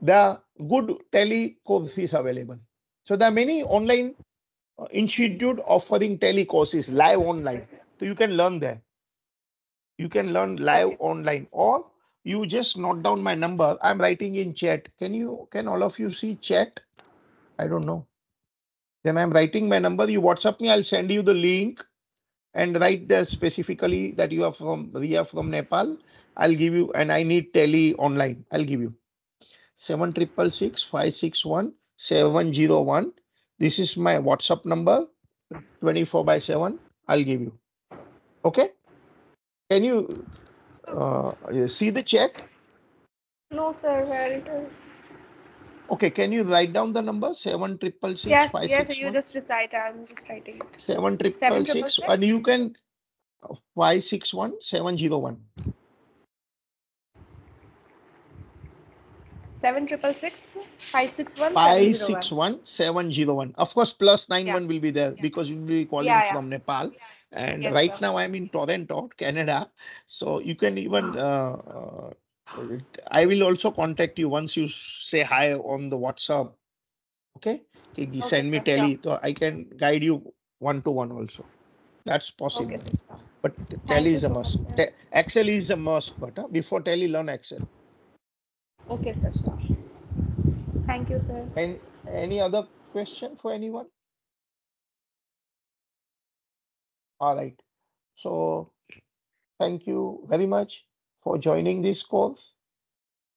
There are good tele courses available. So there are many online uh, institute offering tele courses live online. So you can learn there. You can learn live okay. online or you just note down my number. I'm writing in chat. Can you, can all of you see chat? I don't know. Then I'm writing my number. You WhatsApp me. I'll send you the link and write there specifically that you are from Ria from Nepal. I'll give you, and I need tele online. I'll give you seven triple six five six one seven zero one. This is my WhatsApp number, twenty four by seven. I'll give you. Okay. Can you uh, uh, see the check? No, sir, where it is. Okay, can you write down the number? Seven triple six. Yes, five, yes, six, you one? just recite. I'm just writing it. Seven triple Seven, triple six, six, and you can uh, five six one seven zero one. Seven triple six five six one. Five seven, six one seven zero one. Of course, plus nine yeah. one will be there yeah. because you'll be calling yeah, from Nepal. And yes, right sir. now I'm in Toronto, Canada. So you can even, ah. uh, uh, I will also contact you once you say hi on the WhatsApp. Okay. okay send me sir, So I can guide you one to one also. That's possible. Okay, but tele is a must. So Excel is a must, but uh, before tele, learn Excel. Okay, sir. Thank you, sir. And any other question for anyone? All right. So thank you very much for joining this course,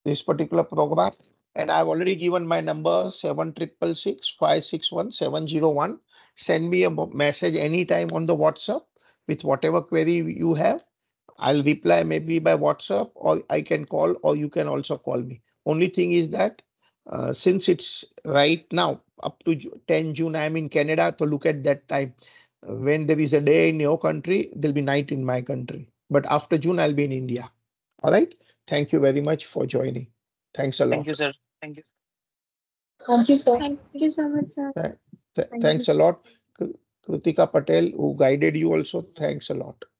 this particular program. And I've already given my number 7666561 Send me a message anytime on the WhatsApp with whatever query you have. I'll reply maybe by WhatsApp or I can call or you can also call me. Only thing is that uh, since it's right now up to 10 June, I'm in Canada, so look at that time when there is a day in your country, there'll be night in my country. But after June, I'll be in India. All right. Thank you very much for joining. Thanks a lot. Thank you, sir. Thank you. Thank you, sir. Thank you so much, sir. Th th Thank thanks you. a lot. Kritika Patel, who guided you also, thanks a lot.